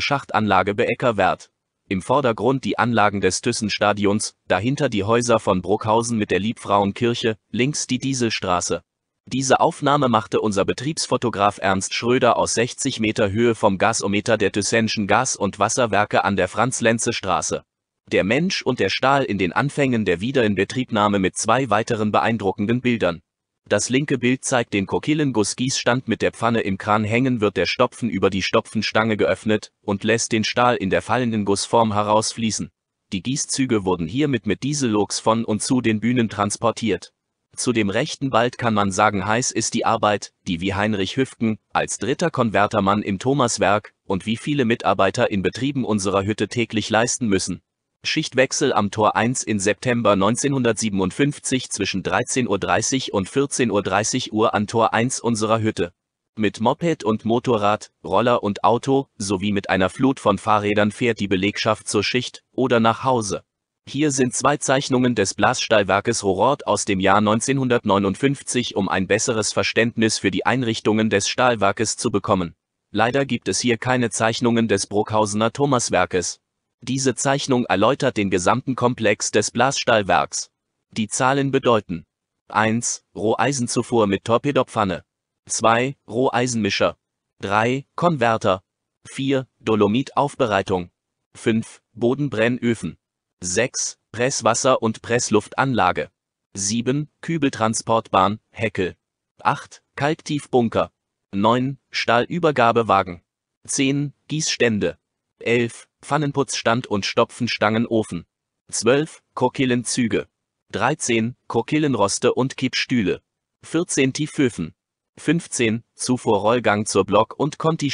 Schachtanlage Beeckerwert. Im Vordergrund die Anlagen des Thyssen-Stadions, dahinter die Häuser von Bruckhausen mit der Liebfrauenkirche, links die Dieselstraße. Diese Aufnahme machte unser Betriebsfotograf Ernst Schröder aus 60 Meter Höhe vom Gasometer der Thyssenschen Gas- und Wasserwerke an der Franz-Lenze-Straße. Der Mensch und der Stahl in den Anfängen der Wiederinbetriebnahme mit zwei weiteren beeindruckenden Bildern. Das linke Bild zeigt den kokillenguss Gießstand mit der Pfanne im Kran hängen wird der Stopfen über die Stopfenstange geöffnet und lässt den Stahl in der fallenden Gussform herausfließen. Die Gießzüge wurden hiermit mit Dieselloks von und zu den Bühnen transportiert. Zu dem rechten Bald kann man sagen heiß ist die Arbeit, die wie Heinrich Hüfken, als dritter Konvertermann im Thomaswerk, und wie viele Mitarbeiter in Betrieben unserer Hütte täglich leisten müssen. Schichtwechsel am Tor 1 in September 1957 zwischen 13.30 Uhr und 14.30 Uhr an Tor 1 unserer Hütte. Mit Moped und Motorrad, Roller und Auto, sowie mit einer Flut von Fahrrädern fährt die Belegschaft zur Schicht oder nach Hause. Hier sind zwei Zeichnungen des Blasstahlwerkes Rohrort aus dem Jahr 1959, um ein besseres Verständnis für die Einrichtungen des Stahlwerkes zu bekommen. Leider gibt es hier keine Zeichnungen des Bruckhausener Thomaswerkes. Diese Zeichnung erläutert den gesamten Komplex des Blasstallwerks. Die Zahlen bedeuten 1. Roheisenzufuhr mit Torpedopfanne 2. Roheisenmischer 3. Konverter 4. Dolomitaufbereitung 5. Bodenbrennöfen 6. Presswasser- und Pressluftanlage 7. Kübeltransportbahn, Heckel 8. Kalktiefbunker 9. Stahlübergabewagen 10. Gießstände 11. Pfannenputzstand und Stopfenstangenofen. 12. Kokillenzüge. 13. Kokillenroste und Kippstühle. 14. Tieföfen. 15. Zufuhrrollgang zur Block- und conti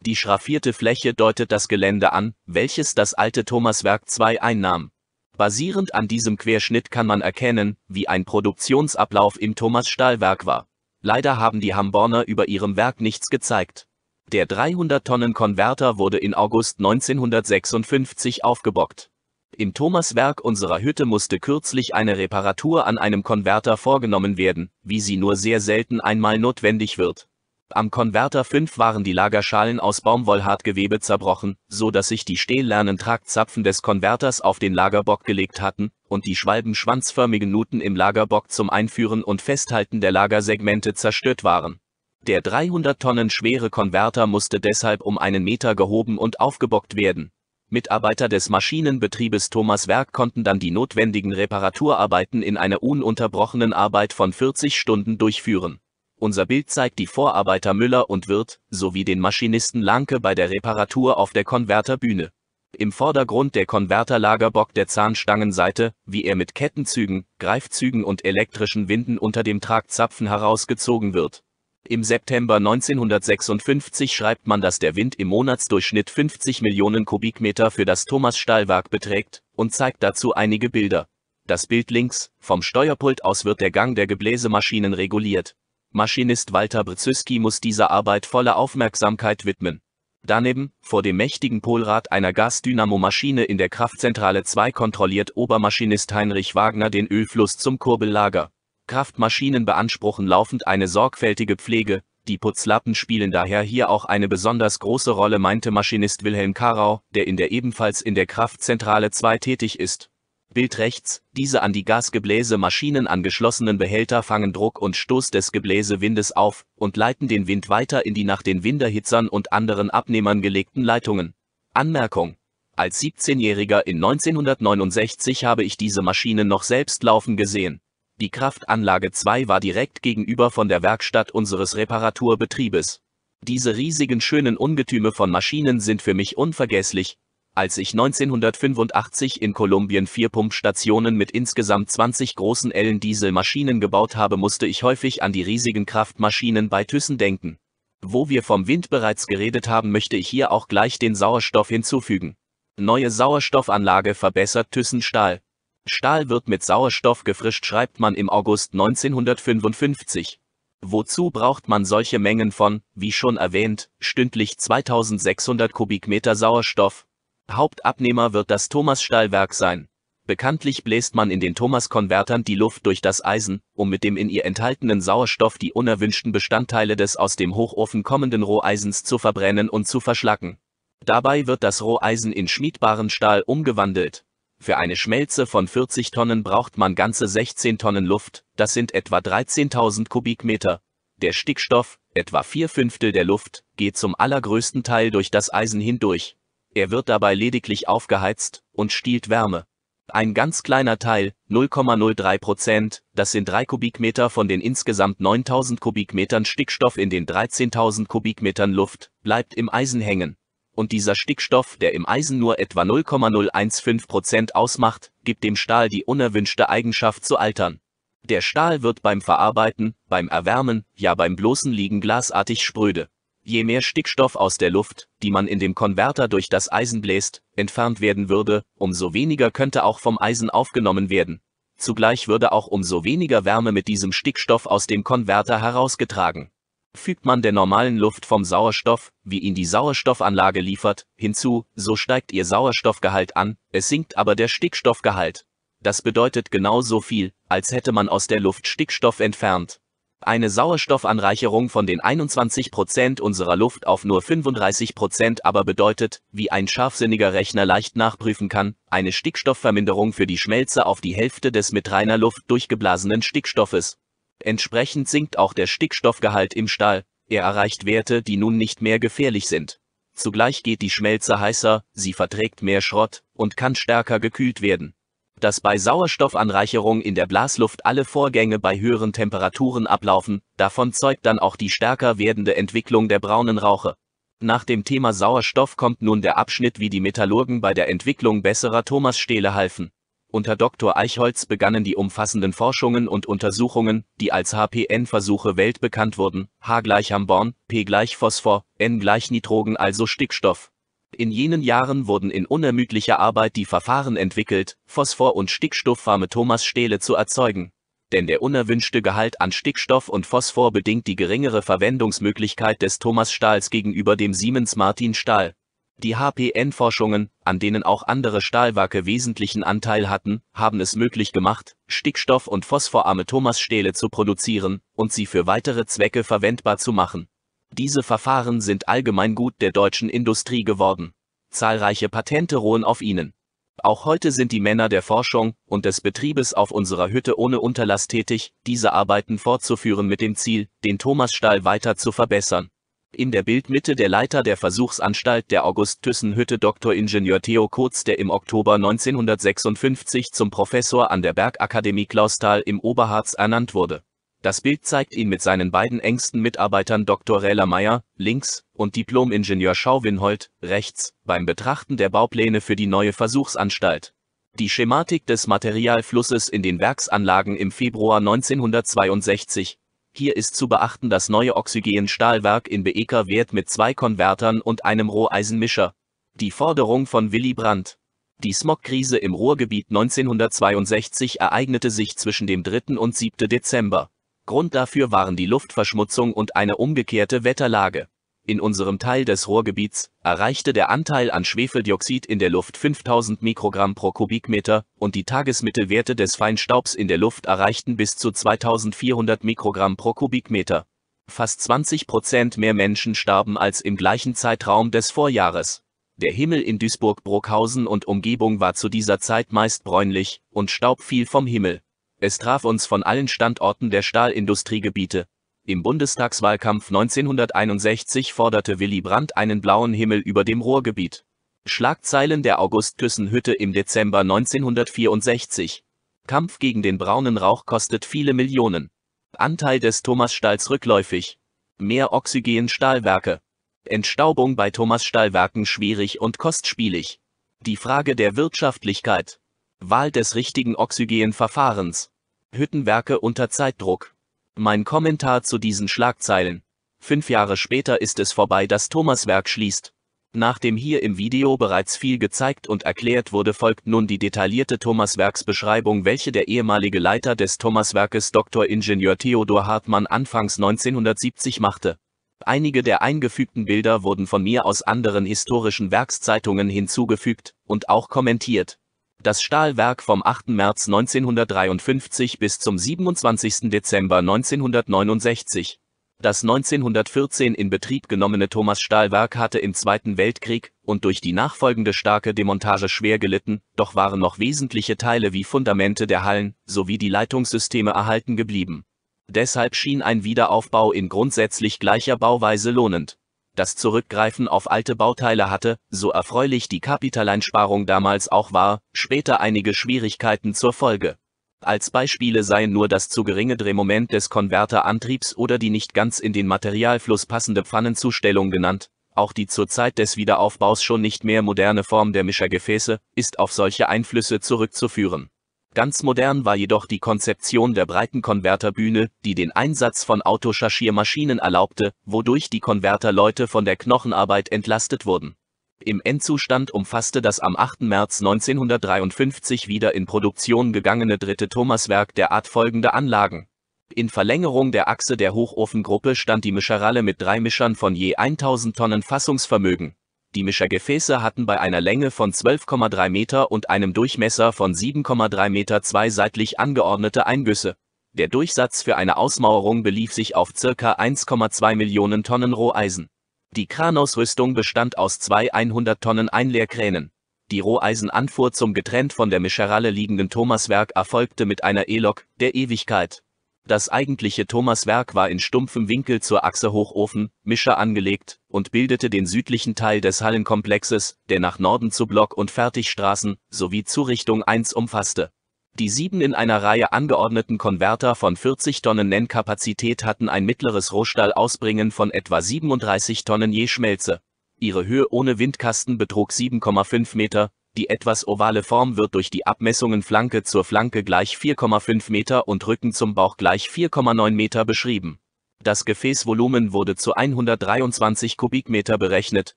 Die schraffierte Fläche deutet das Gelände an, welches das alte Thomaswerk 2 einnahm. Basierend an diesem Querschnitt kann man erkennen, wie ein Produktionsablauf im Thomas-Stahlwerk war. Leider haben die Hamborner über ihrem Werk nichts gezeigt. Der 300-Tonnen-Konverter wurde in August 1956 aufgebockt. In Thomas Werk unserer Hütte musste kürzlich eine Reparatur an einem Konverter vorgenommen werden, wie sie nur sehr selten einmal notwendig wird. Am Konverter 5 waren die Lagerschalen aus Baumwollhartgewebe zerbrochen, so dass sich die stählernen Tragzapfen des Konverters auf den Lagerbock gelegt hatten und die schwalbenschwanzförmigen Nuten im Lagerbock zum Einführen und Festhalten der Lagersegmente zerstört waren der 300 Tonnen schwere Konverter musste deshalb um einen Meter gehoben und aufgebockt werden. Mitarbeiter des Maschinenbetriebes Thomas Werk konnten dann die notwendigen Reparaturarbeiten in einer ununterbrochenen Arbeit von 40 Stunden durchführen. Unser Bild zeigt die Vorarbeiter Müller und Wirth sowie den Maschinisten Lanke bei der Reparatur auf der Konverterbühne. Im Vordergrund der Konverterlagerbock der Zahnstangenseite, wie er mit Kettenzügen, Greifzügen und elektrischen Winden unter dem Tragzapfen herausgezogen wird. Im September 1956 schreibt man, dass der Wind im Monatsdurchschnitt 50 Millionen Kubikmeter für das Thomas-Stahlwerk beträgt und zeigt dazu einige Bilder. Das Bild links, vom Steuerpult aus wird der Gang der Gebläsemaschinen reguliert. Maschinist Walter Brzyski muss dieser Arbeit volle Aufmerksamkeit widmen. Daneben, vor dem mächtigen Polrad einer Gasdynamomaschine in der Kraftzentrale 2 kontrolliert Obermaschinist Heinrich Wagner den Ölfluss zum Kurbellager. Kraftmaschinen beanspruchen laufend eine sorgfältige Pflege, die Putzlappen spielen daher hier auch eine besonders große Rolle, meinte Maschinist Wilhelm Karau, der in der ebenfalls in der Kraftzentrale 2 tätig ist. Bild rechts, diese an die Gasgebläsemaschinen angeschlossenen Behälter fangen Druck und Stoß des Gebläsewindes auf und leiten den Wind weiter in die nach den Winderhitzern und anderen Abnehmern gelegten Leitungen. Anmerkung. Als 17-Jähriger in 1969 habe ich diese Maschinen noch selbst laufen gesehen. Die Kraftanlage 2 war direkt gegenüber von der Werkstatt unseres Reparaturbetriebes. Diese riesigen schönen Ungetüme von Maschinen sind für mich unvergesslich, als ich 1985 in Kolumbien vier Pumpstationen mit insgesamt 20 großen Ellen Dieselmaschinen gebaut habe, musste ich häufig an die riesigen Kraftmaschinen bei Thyssen denken. Wo wir vom Wind bereits geredet haben, möchte ich hier auch gleich den Sauerstoff hinzufügen. Neue Sauerstoffanlage verbessert Thyssen Stahl. Stahl wird mit Sauerstoff gefrischt, schreibt man im August 1955. Wozu braucht man solche Mengen von, wie schon erwähnt, stündlich 2600 Kubikmeter Sauerstoff? Hauptabnehmer wird das Thomas-Stahlwerk sein. Bekanntlich bläst man in den Thomas-Konvertern die Luft durch das Eisen, um mit dem in ihr enthaltenen Sauerstoff die unerwünschten Bestandteile des aus dem Hochofen kommenden Roheisens zu verbrennen und zu verschlacken. Dabei wird das Roheisen in schmiedbaren Stahl umgewandelt. Für eine Schmelze von 40 Tonnen braucht man ganze 16 Tonnen Luft, das sind etwa 13.000 Kubikmeter. Der Stickstoff, etwa vier Fünftel der Luft, geht zum allergrößten Teil durch das Eisen hindurch. Er wird dabei lediglich aufgeheizt und stiehlt Wärme. Ein ganz kleiner Teil, 0,03 Prozent, das sind 3 Kubikmeter von den insgesamt 9000 Kubikmetern Stickstoff in den 13.000 Kubikmetern Luft, bleibt im Eisen hängen und dieser Stickstoff, der im Eisen nur etwa 0,015% ausmacht, gibt dem Stahl die unerwünschte Eigenschaft zu altern. Der Stahl wird beim Verarbeiten, beim Erwärmen, ja beim bloßen Liegen glasartig spröde. Je mehr Stickstoff aus der Luft, die man in dem Konverter durch das Eisen bläst, entfernt werden würde, umso weniger könnte auch vom Eisen aufgenommen werden. Zugleich würde auch umso weniger Wärme mit diesem Stickstoff aus dem Konverter herausgetragen. Fügt man der normalen Luft vom Sauerstoff, wie ihn die Sauerstoffanlage liefert, hinzu, so steigt ihr Sauerstoffgehalt an, es sinkt aber der Stickstoffgehalt. Das bedeutet genauso viel, als hätte man aus der Luft Stickstoff entfernt. Eine Sauerstoffanreicherung von den 21% unserer Luft auf nur 35% aber bedeutet, wie ein scharfsinniger Rechner leicht nachprüfen kann, eine Stickstoffverminderung für die Schmelze auf die Hälfte des mit reiner Luft durchgeblasenen Stickstoffes. Entsprechend sinkt auch der Stickstoffgehalt im Stahl, er erreicht Werte, die nun nicht mehr gefährlich sind. Zugleich geht die Schmelze heißer, sie verträgt mehr Schrott und kann stärker gekühlt werden. Dass bei Sauerstoffanreicherung in der Blasluft alle Vorgänge bei höheren Temperaturen ablaufen, davon zeugt dann auch die stärker werdende Entwicklung der braunen Rauche. Nach dem Thema Sauerstoff kommt nun der Abschnitt, wie die Metallurgen bei der Entwicklung besserer Thomasstähle halfen. Unter Dr. Eichholz begannen die umfassenden Forschungen und Untersuchungen, die als HPN-Versuche weltbekannt wurden, H gleich Hamborn, P gleich Phosphor, N gleich Nitrogen also Stickstoff. In jenen Jahren wurden in unermüdlicher Arbeit die Verfahren entwickelt, Phosphor- und stickstoffarme Thomas-Stähle zu erzeugen. Denn der unerwünschte Gehalt an Stickstoff und Phosphor bedingt die geringere Verwendungsmöglichkeit des Thomas-Stahls gegenüber dem Siemens-Martin-Stahl. Die HPN-Forschungen, an denen auch andere Stahlwerke wesentlichen Anteil hatten, haben es möglich gemacht, stickstoff- und phosphorarme Thomasstähle zu produzieren und sie für weitere Zwecke verwendbar zu machen. Diese Verfahren sind Allgemeingut der deutschen Industrie geworden. Zahlreiche Patente ruhen auf ihnen. Auch heute sind die Männer der Forschung und des Betriebes auf unserer Hütte ohne Unterlass tätig, diese Arbeiten fortzuführen mit dem Ziel, den Thomasstahl weiter zu verbessern. In der Bildmitte der Leiter der Versuchsanstalt der August-Thyssen-Hütte Dr. Ingenieur Theo Kurz, der im Oktober 1956 zum Professor an der Bergakademie Clausthal im Oberharz ernannt wurde. Das Bild zeigt ihn mit seinen beiden engsten Mitarbeitern Dr. Rähler Meyer, links, und Diplom-Ingenieur Schauwinhold, rechts, beim Betrachten der Baupläne für die neue Versuchsanstalt. Die Schematik des Materialflusses in den Werksanlagen im Februar 1962, hier ist zu beachten das neue Oxygen-Stahlwerk in Beeker Wert mit zwei Konvertern und einem Roheisenmischer. Die Forderung von Willy Brandt. Die Smogkrise im Ruhrgebiet 1962 ereignete sich zwischen dem 3. und 7. Dezember. Grund dafür waren die Luftverschmutzung und eine umgekehrte Wetterlage. In unserem Teil des Ruhrgebiets erreichte der Anteil an Schwefeldioxid in der Luft 5000 Mikrogramm pro Kubikmeter und die Tagesmittelwerte des Feinstaubs in der Luft erreichten bis zu 2400 Mikrogramm pro Kubikmeter. Fast 20 Prozent mehr Menschen starben als im gleichen Zeitraum des Vorjahres. Der Himmel in Duisburg-Brockhausen und Umgebung war zu dieser Zeit meist bräunlich und Staub fiel vom Himmel. Es traf uns von allen Standorten der Stahlindustriegebiete, im Bundestagswahlkampf 1961 forderte Willy Brandt einen blauen Himmel über dem Ruhrgebiet. Schlagzeilen der Augustküssenhütte im Dezember 1964. Kampf gegen den braunen Rauch kostet viele Millionen. Anteil des Thomasstalls rückläufig. Mehr Oxygen-Stahlwerke. Entstaubung bei Thomasstallwerken schwierig und kostspielig. Die Frage der Wirtschaftlichkeit. Wahl des richtigen Oxygenverfahrens. Hüttenwerke unter Zeitdruck. Mein Kommentar zu diesen Schlagzeilen. Fünf Jahre später ist es vorbei, dass Thomas Werk schließt. Nachdem hier im Video bereits viel gezeigt und erklärt wurde, folgt nun die detaillierte Thomas Werks Beschreibung, welche der ehemalige Leiter des Thomas Werkes Dr. Ingenieur Theodor Hartmann anfangs 1970 machte. Einige der eingefügten Bilder wurden von mir aus anderen historischen Werkszeitungen hinzugefügt und auch kommentiert. Das Stahlwerk vom 8. März 1953 bis zum 27. Dezember 1969. Das 1914 in Betrieb genommene Thomas Stahlwerk hatte im Zweiten Weltkrieg und durch die nachfolgende starke Demontage schwer gelitten, doch waren noch wesentliche Teile wie Fundamente der Hallen sowie die Leitungssysteme erhalten geblieben. Deshalb schien ein Wiederaufbau in grundsätzlich gleicher Bauweise lohnend das Zurückgreifen auf alte Bauteile hatte, so erfreulich die Kapitaleinsparung damals auch war, später einige Schwierigkeiten zur Folge. Als Beispiele seien nur das zu geringe Drehmoment des Konverterantriebs oder die nicht ganz in den Materialfluss passende Pfannenzustellung genannt. Auch die zur Zeit des Wiederaufbaus schon nicht mehr moderne Form der Mischergefäße ist auf solche Einflüsse zurückzuführen Ganz modern war jedoch die Konzeption der breiten Konverterbühne, die den Einsatz von Autoschaschiermaschinen erlaubte, wodurch die Konverterleute von der Knochenarbeit entlastet wurden. Im Endzustand umfasste das am 8. März 1953 wieder in Produktion gegangene dritte Thomaswerk der Art folgende Anlagen. In Verlängerung der Achse der Hochofengruppe stand die Mischeralle mit drei Mischern von je 1000 Tonnen Fassungsvermögen. Die Mischergefäße hatten bei einer Länge von 12,3 Meter und einem Durchmesser von 7,3 Meter zwei seitlich angeordnete Eingüsse. Der Durchsatz für eine Ausmauerung belief sich auf ca. 1,2 Millionen Tonnen Roheisen. Die Kranausrüstung bestand aus zwei 100 Tonnen Einleerkränen. Die Roheisenanfuhr zum getrennt von der Mischeralle liegenden Thomaswerk erfolgte mit einer E-Lok, der Ewigkeit. Das eigentliche Thomaswerk war in stumpfem Winkel zur Achse Hochofen, Mischer angelegt und bildete den südlichen Teil des Hallenkomplexes, der nach Norden zu Block- und Fertigstraßen sowie Zurichtung 1 umfasste. Die sieben in einer Reihe angeordneten Konverter von 40 Tonnen Nennkapazität hatten ein mittleres Rohstahlausbringen von etwa 37 Tonnen je Schmelze. Ihre Höhe ohne Windkasten betrug 7,5 Meter, die etwas ovale Form wird durch die Abmessungen Flanke zur Flanke gleich 4,5 Meter und Rücken zum Bauch gleich 4,9 Meter beschrieben. Das Gefäßvolumen wurde zu 123 Kubikmeter berechnet,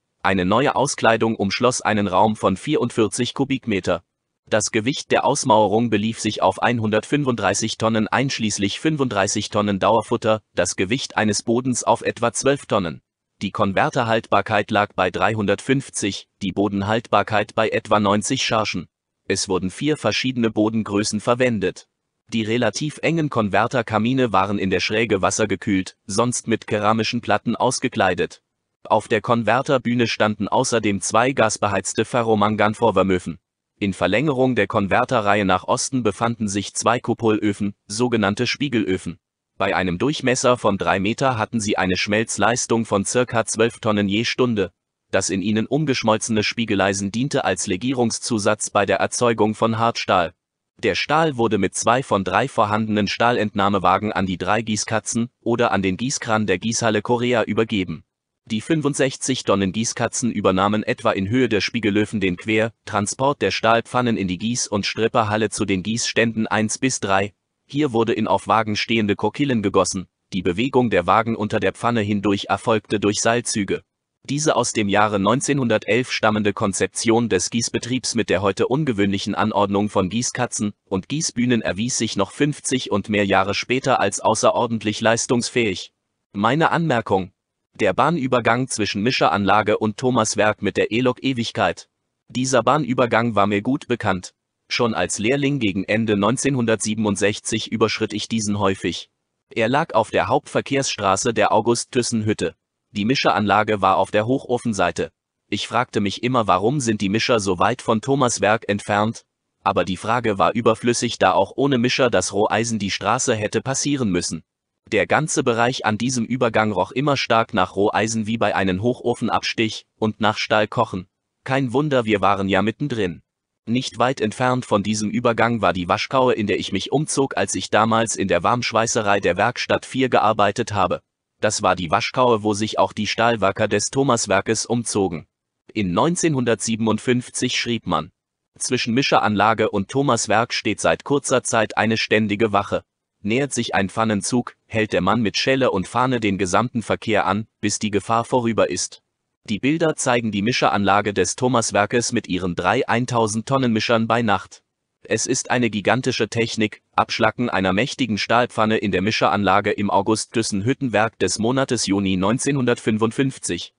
eine neue Auskleidung umschloss einen Raum von 44 Kubikmeter. Das Gewicht der Ausmauerung belief sich auf 135 Tonnen einschließlich 35 Tonnen Dauerfutter, das Gewicht eines Bodens auf etwa 12 Tonnen die Konverterhaltbarkeit lag bei 350, die Bodenhaltbarkeit bei etwa 90 Chargen. Es wurden vier verschiedene Bodengrößen verwendet. Die relativ engen Konverterkamine waren in der Schräge wassergekühlt, sonst mit keramischen Platten ausgekleidet. Auf der Konverterbühne standen außerdem zwei gasbeheizte Ferromangan-Vorwärmöfen. In Verlängerung der Konverterreihe nach Osten befanden sich zwei Kupolöfen, sogenannte Spiegelöfen. Bei einem Durchmesser von 3 Meter hatten sie eine Schmelzleistung von circa 12 Tonnen je Stunde. Das in ihnen umgeschmolzene Spiegeleisen diente als Legierungszusatz bei der Erzeugung von Hartstahl. Der Stahl wurde mit zwei von drei vorhandenen Stahlentnahmewagen an die drei Gießkatzen oder an den Gießkran der Gießhalle Korea übergeben. Die 65 Tonnen Gießkatzen übernahmen etwa in Höhe der Spiegelöfen den Quer, Transport der Stahlpfannen in die Gieß- und Stripperhalle zu den Gießständen 1 bis 3, hier wurde in auf Wagen stehende Kokillen gegossen, die Bewegung der Wagen unter der Pfanne hindurch erfolgte durch Seilzüge. Diese aus dem Jahre 1911 stammende Konzeption des Gießbetriebs mit der heute ungewöhnlichen Anordnung von Gießkatzen und Gießbühnen erwies sich noch 50 und mehr Jahre später als außerordentlich leistungsfähig. Meine Anmerkung. Der Bahnübergang zwischen Mischeranlage und Thomaswerk mit der E-Lok Ewigkeit. Dieser Bahnübergang war mir gut bekannt. Schon als Lehrling gegen Ende 1967 überschritt ich diesen häufig. Er lag auf der Hauptverkehrsstraße der August-Thyssen-Hütte. Die Mischeranlage war auf der Hochofenseite. Ich fragte mich immer, warum sind die Mischer so weit von Thomas Werk entfernt, aber die Frage war überflüssig, da auch ohne Mischer das Roheisen die Straße hätte passieren müssen. Der ganze Bereich an diesem Übergang roch immer stark nach Roheisen wie bei einem Hochofenabstich und nach Stahlkochen. Kein Wunder, wir waren ja mittendrin. Nicht weit entfernt von diesem Übergang war die Waschkaue, in der ich mich umzog, als ich damals in der Warmschweißerei der Werkstatt 4 gearbeitet habe. Das war die Waschkaue, wo sich auch die Stahlwerker des Thomaswerkes umzogen. In 1957 schrieb man. Zwischen Mischeranlage und Thomaswerk steht seit kurzer Zeit eine ständige Wache. Nähert sich ein Pfannenzug, hält der Mann mit Schelle und Fahne den gesamten Verkehr an, bis die Gefahr vorüber ist. Die Bilder zeigen die Mischeranlage des Thomaswerkes mit ihren drei 1000-Tonnen-Mischern bei Nacht. Es ist eine gigantische Technik, Abschlacken einer mächtigen Stahlpfanne in der Mischeranlage im August-Düssen-Hüttenwerk des Monates Juni 1955.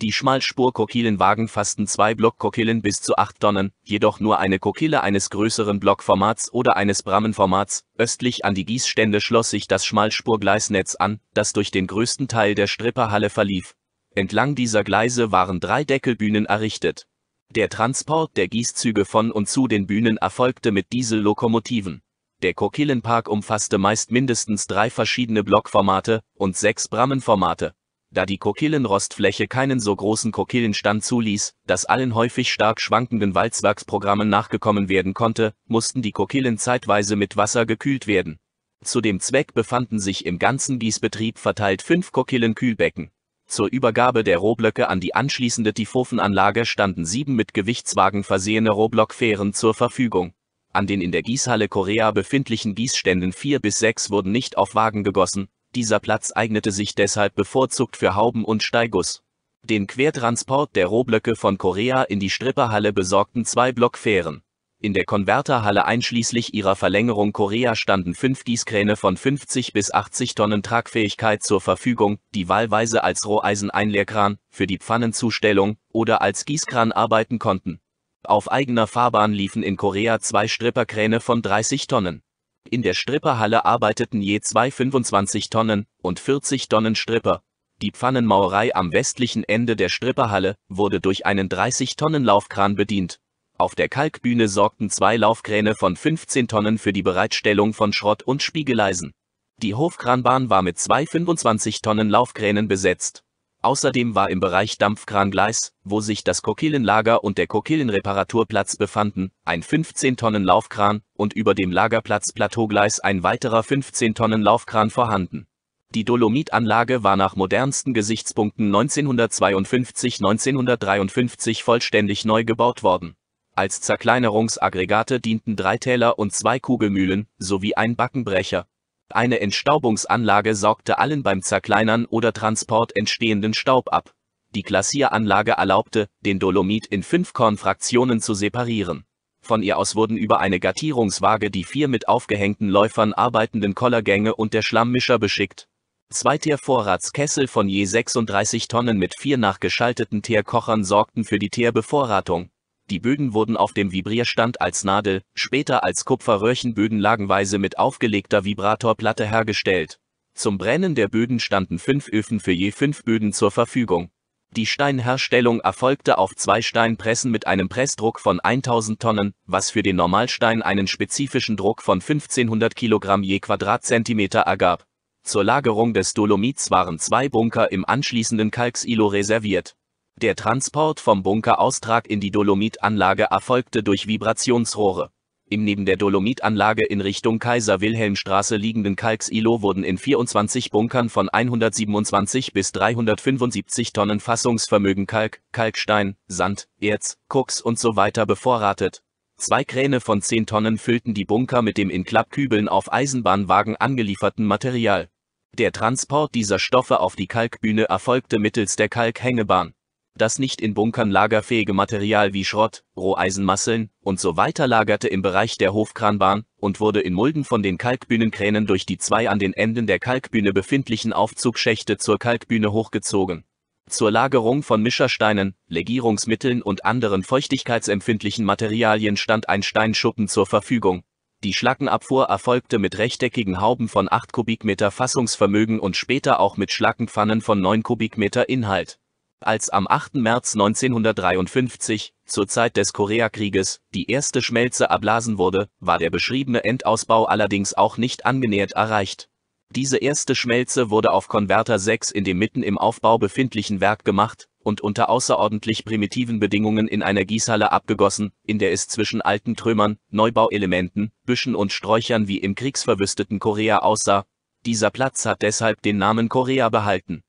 Die Schmalspur-Kokilenwagen fassten zwei Block-Kokilen bis zu 8 Tonnen, jedoch nur eine Kokille eines größeren Blockformats oder eines Brammenformats. Östlich an die Gießstände schloss sich das Schmalspurgleisnetz an, das durch den größten Teil der Stripperhalle verlief. Entlang dieser Gleise waren drei Deckelbühnen errichtet. Der Transport der Gießzüge von und zu den Bühnen erfolgte mit Diesellokomotiven. Der Kokillenpark umfasste meist mindestens drei verschiedene Blockformate und sechs Brammenformate. Da die Kokillenrostfläche keinen so großen Kokillenstand zuließ, dass allen häufig stark schwankenden Walzwerksprogrammen nachgekommen werden konnte, mussten die Kokillen zeitweise mit Wasser gekühlt werden. Zu dem Zweck befanden sich im ganzen Gießbetrieb verteilt fünf Kokillenkühlbecken. Zur Übergabe der Rohblöcke an die anschließende Tiefofenanlage standen sieben mit Gewichtswagen versehene Rohblockfähren zur Verfügung. An den in der Gießhalle Korea befindlichen Gießständen 4 bis 6 wurden nicht auf Wagen gegossen, dieser Platz eignete sich deshalb bevorzugt für Hauben und Steiguss. Den Quertransport der Rohblöcke von Korea in die Stripperhalle besorgten zwei Blockfähren. In der Konverterhalle einschließlich ihrer Verlängerung Korea standen fünf Gießkräne von 50 bis 80 Tonnen Tragfähigkeit zur Verfügung, die wahlweise als roheisen Roheiseneinleerkran, für die Pfannenzustellung oder als Gießkran arbeiten konnten. Auf eigener Fahrbahn liefen in Korea zwei Stripperkräne von 30 Tonnen. In der Stripperhalle arbeiteten je zwei 25 Tonnen und 40 Tonnen Stripper. Die Pfannenmauerei am westlichen Ende der Stripperhalle wurde durch einen 30-Tonnen-Laufkran bedient auf der Kalkbühne sorgten zwei Laufkräne von 15 Tonnen für die Bereitstellung von Schrott und Spiegeleisen. Die Hofkranbahn war mit zwei 25 Tonnen Laufkränen besetzt. Außerdem war im Bereich Dampfkrangleis, wo sich das Kokillenlager und der Kokillenreparaturplatz befanden, ein 15 Tonnen Laufkran und über dem Lagerplatz Plateaugleis ein weiterer 15 Tonnen Laufkran vorhanden. Die Dolomitanlage war nach modernsten Gesichtspunkten 1952-1953 vollständig neu gebaut worden als Zerkleinerungsaggregate dienten drei Täler und zwei Kugelmühlen sowie ein Backenbrecher. Eine Entstaubungsanlage sorgte allen beim Zerkleinern oder Transport entstehenden Staub ab. Die Klassieranlage erlaubte, den Dolomit in fünf Kornfraktionen zu separieren. Von ihr aus wurden über eine Gattierungswaage die vier mit aufgehängten Läufern arbeitenden Kollergänge und der Schlammmischer beschickt. Zwei Teervorratskessel von je 36 Tonnen mit vier nachgeschalteten Teerkochern sorgten für die Teerbevorratung. Die Böden wurden auf dem Vibrierstand als Nadel, später als Kupferröhrchenböden lagenweise mit aufgelegter Vibratorplatte hergestellt. Zum Brennen der Böden standen fünf Öfen für je fünf Böden zur Verfügung. Die Steinherstellung erfolgte auf zwei Steinpressen mit einem Pressdruck von 1000 Tonnen, was für den Normalstein einen spezifischen Druck von 1500 Kilogramm je Quadratzentimeter ergab. Zur Lagerung des Dolomits waren zwei Bunker im anschließenden Kalksilo reserviert. Der Transport vom Bunkeraustrag in die Dolomitanlage erfolgte durch Vibrationsrohre. Im neben der Dolomitanlage in Richtung Kaiser-Wilhelm-Straße liegenden Kalksilo wurden in 24 Bunkern von 127 bis 375 Tonnen Fassungsvermögen Kalk, Kalkstein, Sand, Erz, Koks und so weiter bevorratet. Zwei Kräne von 10 Tonnen füllten die Bunker mit dem in Klappkübeln auf Eisenbahnwagen angelieferten Material. Der Transport dieser Stoffe auf die Kalkbühne erfolgte mittels der Kalkhängebahn das nicht in Bunkern lagerfähige Material wie Schrott, Roheisenmasseln und so weiter lagerte im Bereich der Hofkranbahn und wurde in Mulden von den Kalkbühnenkränen durch die zwei an den Enden der Kalkbühne befindlichen Aufzugschächte zur Kalkbühne hochgezogen. Zur Lagerung von Mischersteinen, Legierungsmitteln und anderen feuchtigkeitsempfindlichen Materialien stand ein Steinschuppen zur Verfügung. Die Schlackenabfuhr erfolgte mit rechteckigen Hauben von 8 Kubikmeter Fassungsvermögen und später auch mit Schlackenpfannen von 9 Kubikmeter Inhalt als am 8. März 1953, zur Zeit des Koreakrieges, die erste Schmelze erblasen wurde, war der beschriebene Endausbau allerdings auch nicht angenähert erreicht. Diese erste Schmelze wurde auf Konverter 6 in dem mitten im Aufbau befindlichen Werk gemacht und unter außerordentlich primitiven Bedingungen in einer Gießhalle abgegossen, in der es zwischen alten Trümmern, Neubauelementen, Büschen und Sträuchern wie im kriegsverwüsteten Korea aussah. Dieser Platz hat deshalb den Namen Korea behalten.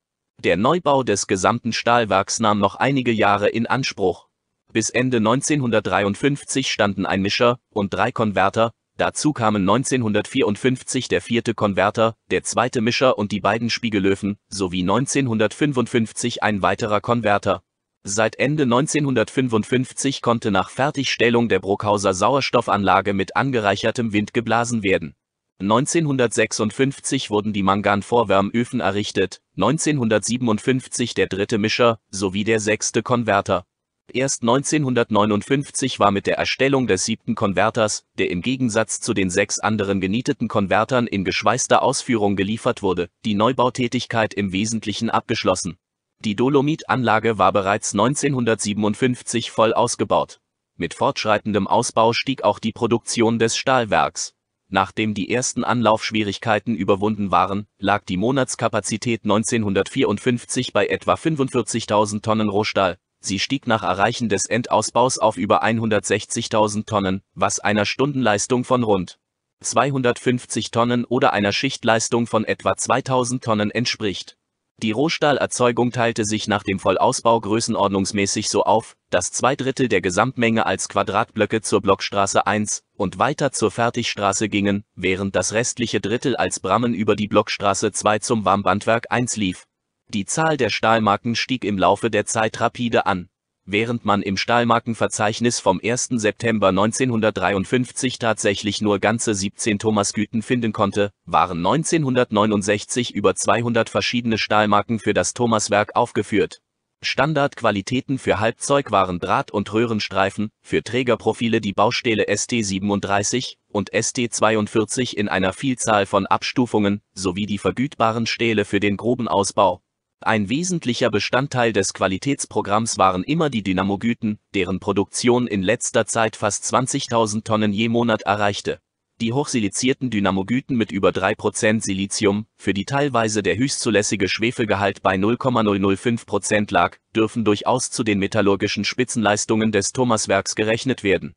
Der Neubau des gesamten Stahlwerks nahm noch einige Jahre in Anspruch. Bis Ende 1953 standen ein Mischer und drei Konverter, dazu kamen 1954 der vierte Konverter, der zweite Mischer und die beiden Spiegellöwen, sowie 1955 ein weiterer Konverter. Seit Ende 1955 konnte nach Fertigstellung der Bruckhauser Sauerstoffanlage mit angereichertem Wind geblasen werden 1956 wurden die Mangan-Vorwärmöfen errichtet, 1957 der dritte Mischer sowie der sechste Konverter. Erst 1959 war mit der Erstellung des siebten Konverters, der im Gegensatz zu den sechs anderen genieteten Konvertern in geschweißter Ausführung geliefert wurde, die Neubautätigkeit im Wesentlichen abgeschlossen. Die Dolomitanlage war bereits 1957 voll ausgebaut. Mit fortschreitendem Ausbau stieg auch die Produktion des Stahlwerks Nachdem die ersten Anlaufschwierigkeiten überwunden waren, lag die Monatskapazität 1954 bei etwa 45.000 Tonnen Rohstahl, sie stieg nach Erreichen des Endausbaus auf über 160.000 Tonnen, was einer Stundenleistung von rund 250 Tonnen oder einer Schichtleistung von etwa 2000 Tonnen entspricht die Rohstahlerzeugung teilte sich nach dem Vollausbau größenordnungsmäßig so auf, dass zwei Drittel der Gesamtmenge als Quadratblöcke zur Blockstraße 1 und weiter zur Fertigstraße gingen, während das restliche Drittel als Brammen über die Blockstraße 2 zum Warmbandwerk 1 lief. Die Zahl der Stahlmarken stieg im Laufe der Zeit rapide an während man im Stahlmarkenverzeichnis vom 1. September 1953 tatsächlich nur ganze 17 Thomasgüten finden konnte, waren 1969 über 200 verschiedene Stahlmarken für das Thomaswerk aufgeführt. Standardqualitäten für Halbzeug waren Draht- und Röhrenstreifen, für Trägerprofile die Baustähle ST37 und ST42 in einer Vielzahl von Abstufungen, sowie die vergütbaren Stähle für den groben Ausbau ein wesentlicher Bestandteil des Qualitätsprogramms waren immer die Dynamogüten, deren Produktion in letzter Zeit fast 20.000 Tonnen je Monat erreichte. Die hochsilizierten Dynamogüten mit über 3% Silizium, für die teilweise der höchstzulässige Schwefelgehalt bei 0,005% lag, dürfen durchaus zu den metallurgischen Spitzenleistungen des Thomaswerks gerechnet werden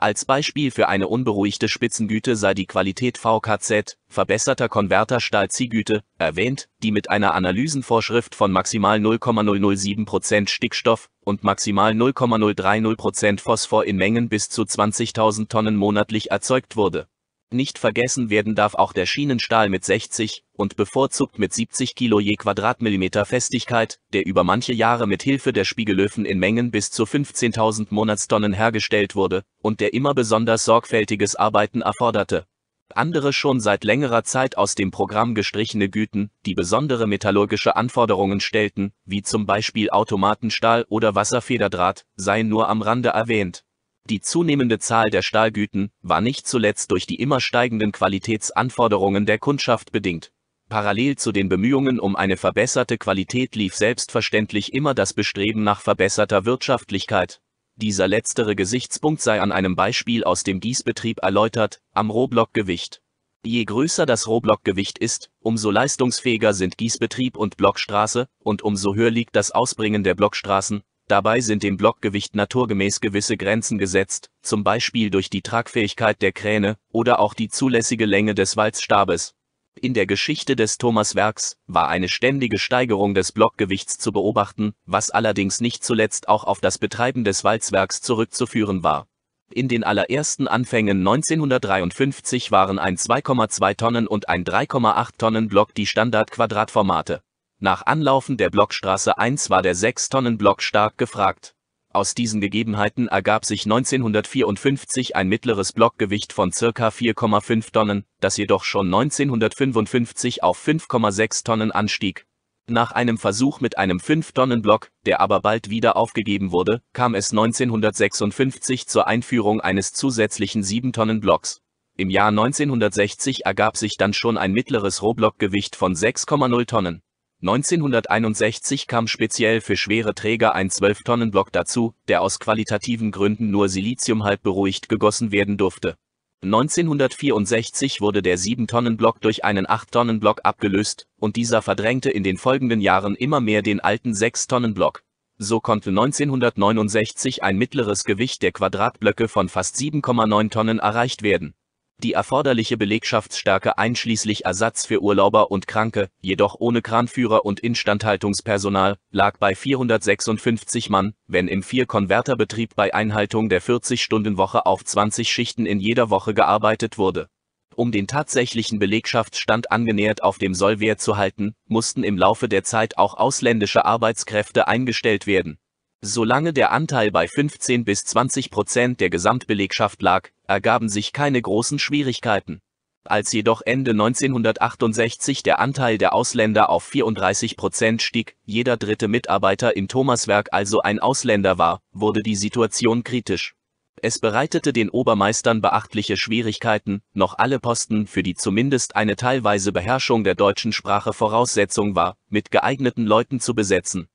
als Beispiel für eine unberuhigte Spitzengüte sei die Qualität VKZ, verbesserter Konverter Stahlziehgüte, erwähnt, die mit einer Analysenvorschrift von maximal 0,007% Stickstoff und maximal 0,030% Phosphor in Mengen bis zu 20.000 Tonnen monatlich erzeugt wurde nicht vergessen werden darf auch der Schienenstahl mit 60 und bevorzugt mit 70 Kilo je Quadratmillimeter Festigkeit, der über manche Jahre mit Hilfe der Spiegelöfen in Mengen bis zu 15.000 Monatstonnen hergestellt wurde und der immer besonders sorgfältiges Arbeiten erforderte. Andere schon seit längerer Zeit aus dem Programm gestrichene Güten, die besondere metallurgische Anforderungen stellten, wie zum Beispiel Automatenstahl oder Wasserfederdraht, seien nur am Rande erwähnt. Die zunehmende Zahl der Stahlgüten war nicht zuletzt durch die immer steigenden Qualitätsanforderungen der Kundschaft bedingt. Parallel zu den Bemühungen um eine verbesserte Qualität lief selbstverständlich immer das Bestreben nach verbesserter Wirtschaftlichkeit. Dieser letztere Gesichtspunkt sei an einem Beispiel aus dem Gießbetrieb erläutert, am Rohblockgewicht. Je größer das Rohblockgewicht ist, umso leistungsfähiger sind Gießbetrieb und Blockstraße, und umso höher liegt das Ausbringen der Blockstraßen, Dabei sind dem Blockgewicht naturgemäß gewisse Grenzen gesetzt, zum Beispiel durch die Tragfähigkeit der Kräne oder auch die zulässige Länge des Walzstabes. In der Geschichte des Thomas-Werks war eine ständige Steigerung des Blockgewichts zu beobachten, was allerdings nicht zuletzt auch auf das Betreiben des Walzwerks zurückzuführen war. In den allerersten Anfängen 1953 waren ein 2,2 Tonnen und ein 3,8 Tonnen Block die Standard-Quadratformate nach Anlaufen der Blockstraße 1 war der 6-Tonnen-Block stark gefragt. Aus diesen Gegebenheiten ergab sich 1954 ein mittleres Blockgewicht von ca. 4,5 Tonnen, das jedoch schon 1955 auf 5,6 Tonnen anstieg. Nach einem Versuch mit einem 5-Tonnen-Block, der aber bald wieder aufgegeben wurde, kam es 1956 zur Einführung eines zusätzlichen 7-Tonnen-Blocks. Im Jahr 1960 ergab sich dann schon ein mittleres Rohblockgewicht von 6,0 Tonnen. 1961 kam speziell für schwere Träger ein 12-Tonnen-Block dazu, der aus qualitativen Gründen nur Silizium halb beruhigt gegossen werden durfte. 1964 wurde der 7-Tonnen-Block durch einen 8-Tonnen-Block abgelöst, und dieser verdrängte in den folgenden Jahren immer mehr den alten 6-Tonnen-Block. So konnte 1969 ein mittleres Gewicht der Quadratblöcke von fast 7,9 Tonnen erreicht werden die erforderliche Belegschaftsstärke einschließlich Ersatz für Urlauber und Kranke, jedoch ohne Kranführer und Instandhaltungspersonal, lag bei 456 Mann, wenn im Vier-Konverterbetrieb bei Einhaltung der 40-Stunden-Woche auf 20 Schichten in jeder Woche gearbeitet wurde. Um den tatsächlichen Belegschaftsstand angenähert auf dem Sollwert zu halten, mussten im Laufe der Zeit auch ausländische Arbeitskräfte eingestellt werden Solange der Anteil bei 15 bis 20 Prozent der Gesamtbelegschaft lag, ergaben sich keine großen Schwierigkeiten. Als jedoch Ende 1968 der Anteil der Ausländer auf 34 Prozent stieg, jeder dritte Mitarbeiter im Thomaswerk also ein Ausländer war, wurde die Situation kritisch. Es bereitete den Obermeistern beachtliche Schwierigkeiten, noch alle Posten, für die zumindest eine teilweise Beherrschung der deutschen Sprache Voraussetzung war, mit geeigneten Leuten zu besetzen.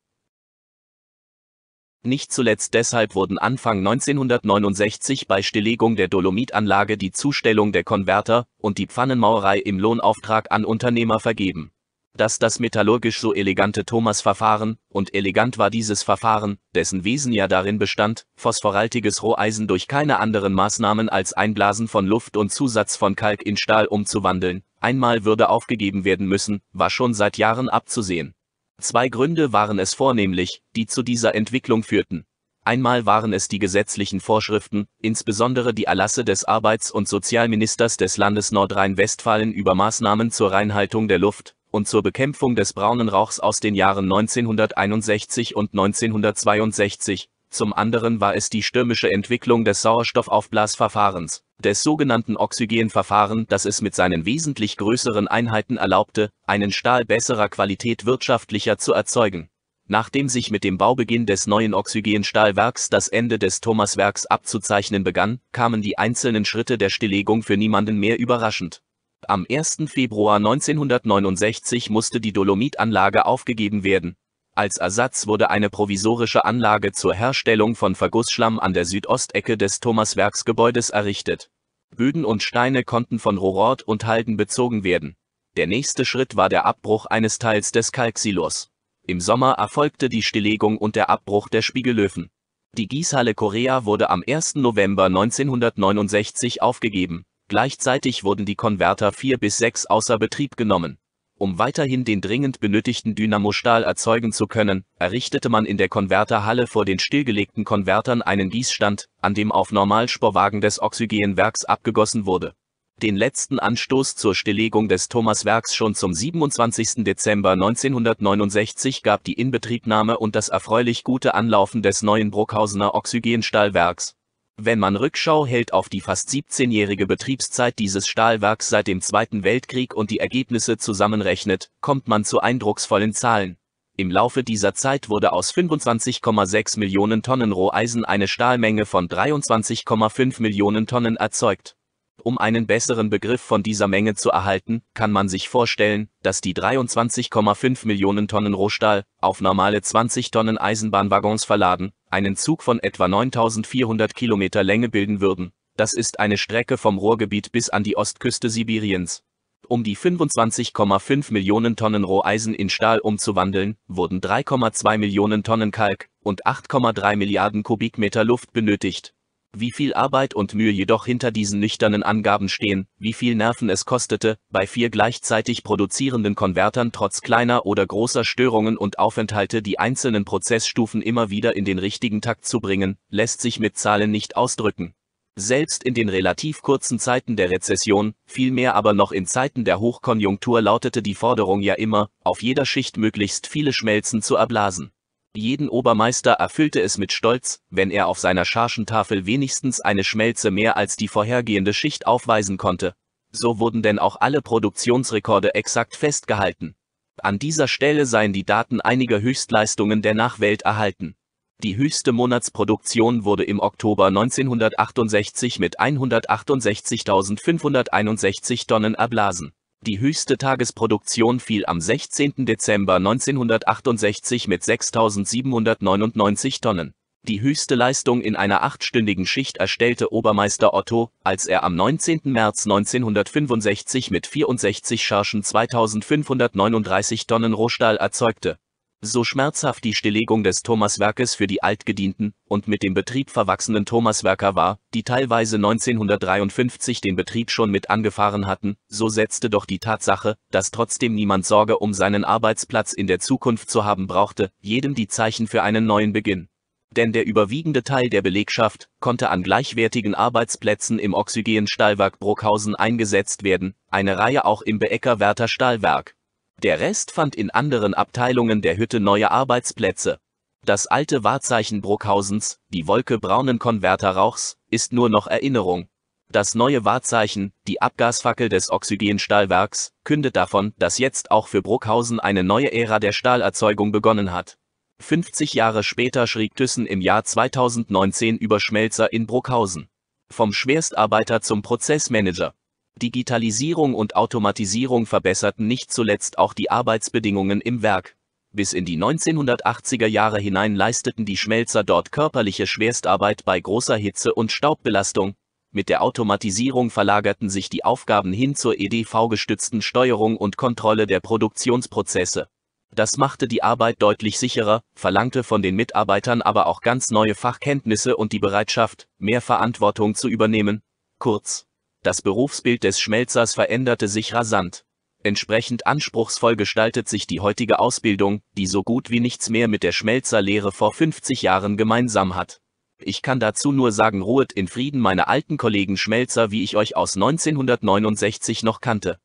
Nicht zuletzt deshalb wurden Anfang 1969 bei Stilllegung der Dolomitanlage die Zustellung der Konverter und die Pfannenmauerei im Lohnauftrag an Unternehmer vergeben. Dass das metallurgisch so elegante Thomas-Verfahren, und elegant war dieses Verfahren, dessen Wesen ja darin bestand, phosphoraltiges Roheisen durch keine anderen Maßnahmen als Einblasen von Luft und Zusatz von Kalk in Stahl umzuwandeln, einmal würde aufgegeben werden müssen, war schon seit Jahren abzusehen. Zwei Gründe waren es vornehmlich, die zu dieser Entwicklung führten. Einmal waren es die gesetzlichen Vorschriften, insbesondere die Erlasse des Arbeits- und Sozialministers des Landes Nordrhein-Westfalen über Maßnahmen zur Reinhaltung der Luft und zur Bekämpfung des braunen Rauchs aus den Jahren 1961 und 1962, zum anderen war es die stürmische Entwicklung des Sauerstoffaufblasverfahrens des sogenannten Oxygenverfahren, das es mit seinen wesentlich größeren Einheiten erlaubte, einen Stahl besserer Qualität wirtschaftlicher zu erzeugen. Nachdem sich mit dem Baubeginn des neuen Oxygenstahlwerks das Ende des Thomaswerks abzuzeichnen begann, kamen die einzelnen Schritte der Stilllegung für niemanden mehr überraschend. Am 1. Februar 1969 musste die Dolomitanlage aufgegeben werden als Ersatz wurde eine provisorische Anlage zur Herstellung von Vergussschlamm an der Südostecke des Thomaswerksgebäudes errichtet. Böden und Steine konnten von Rohrort und Halden bezogen werden. Der nächste Schritt war der Abbruch eines Teils des Kalksilos. Im Sommer erfolgte die Stilllegung und der Abbruch der Spiegelöfen. Die Gießhalle Korea wurde am 1. November 1969 aufgegeben. Gleichzeitig wurden die Konverter 4 bis 6 außer Betrieb genommen. Um weiterhin den dringend benötigten Dynamostahl erzeugen zu können, errichtete man in der Konverterhalle vor den stillgelegten Konvertern einen Gießstand, an dem auf Normalsporwagen des Oxygenwerks abgegossen wurde. Den letzten Anstoß zur Stilllegung des Thomaswerks schon zum 27. Dezember 1969 gab die Inbetriebnahme und das erfreulich gute Anlaufen des neuen Bruckhausener Oxygenstahlwerks wenn man Rückschau hält auf die fast 17-jährige Betriebszeit dieses Stahlwerks seit dem Zweiten Weltkrieg und die Ergebnisse zusammenrechnet, kommt man zu eindrucksvollen Zahlen. Im Laufe dieser Zeit wurde aus 25,6 Millionen Tonnen Roheisen eine Stahlmenge von 23,5 Millionen Tonnen erzeugt. Um einen besseren Begriff von dieser Menge zu erhalten, kann man sich vorstellen, dass die 23,5 Millionen Tonnen Rohstahl auf normale 20 Tonnen Eisenbahnwaggons verladen, einen Zug von etwa 9400 Kilometer Länge bilden würden. Das ist eine Strecke vom Ruhrgebiet bis an die Ostküste Sibiriens. Um die 25,5 Millionen Tonnen Roheisen in Stahl umzuwandeln, wurden 3,2 Millionen Tonnen Kalk und 8,3 Milliarden Kubikmeter Luft benötigt. Wie viel Arbeit und Mühe jedoch hinter diesen nüchternen Angaben stehen, wie viel Nerven es kostete, bei vier gleichzeitig produzierenden Konvertern trotz kleiner oder großer Störungen und Aufenthalte die einzelnen Prozessstufen immer wieder in den richtigen Takt zu bringen, lässt sich mit Zahlen nicht ausdrücken. Selbst in den relativ kurzen Zeiten der Rezession, vielmehr aber noch in Zeiten der Hochkonjunktur lautete die Forderung ja immer, auf jeder Schicht möglichst viele Schmelzen zu erblasen. Jeden Obermeister erfüllte es mit Stolz, wenn er auf seiner Chargentafel wenigstens eine Schmelze mehr als die vorhergehende Schicht aufweisen konnte. So wurden denn auch alle Produktionsrekorde exakt festgehalten. An dieser Stelle seien die Daten einiger Höchstleistungen der Nachwelt erhalten. Die höchste Monatsproduktion wurde im Oktober 1968 mit 168.561 Tonnen erblasen. Die höchste Tagesproduktion fiel am 16. Dezember 1968 mit 6.799 Tonnen. Die höchste Leistung in einer achtstündigen Schicht erstellte Obermeister Otto, als er am 19. März 1965 mit 64 Chargen 2539 Tonnen Rohstahl erzeugte so schmerzhaft die Stilllegung des Thomaswerkes für die altgedienten und mit dem Betrieb verwachsenen Thomaswerker war, die teilweise 1953 den Betrieb schon mit angefahren hatten, so setzte doch die Tatsache, dass trotzdem niemand Sorge um seinen Arbeitsplatz in der Zukunft zu haben brauchte, jedem die Zeichen für einen neuen Beginn. Denn der überwiegende Teil der Belegschaft konnte an gleichwertigen Arbeitsplätzen im Oxygen-Stahlwerk Bruckhausen eingesetzt werden, eine Reihe auch im Beecker Werther Stahlwerk. Der Rest fand in anderen Abteilungen der Hütte neue Arbeitsplätze. Das alte Wahrzeichen Bruckhausens, die Wolke braunen Konverterrauchs, ist nur noch Erinnerung. Das neue Wahrzeichen, die Abgasfackel des Oxygenstahlwerks, kündet davon, dass jetzt auch für Bruckhausen eine neue Ära der Stahlerzeugung begonnen hat. 50 Jahre später schrieb Thyssen im Jahr 2019 über Schmelzer in Bruckhausen. Vom Schwerstarbeiter zum Prozessmanager. Digitalisierung und Automatisierung verbesserten nicht zuletzt auch die Arbeitsbedingungen im Werk. Bis in die 1980er Jahre hinein leisteten die Schmelzer dort körperliche Schwerstarbeit bei großer Hitze und Staubbelastung. Mit der Automatisierung verlagerten sich die Aufgaben hin zur EDV-gestützten Steuerung und Kontrolle der Produktionsprozesse. Das machte die Arbeit deutlich sicherer, verlangte von den Mitarbeitern aber auch ganz neue Fachkenntnisse und die Bereitschaft, mehr Verantwortung zu übernehmen. Kurz, das Berufsbild des Schmelzers veränderte sich rasant. Entsprechend anspruchsvoll gestaltet sich die heutige Ausbildung, die so gut wie nichts mehr mit der Schmelzerlehre vor 50 Jahren gemeinsam hat. Ich kann dazu nur sagen, ruhet in Frieden meine alten Kollegen Schmelzer, wie ich euch aus 1969 noch kannte.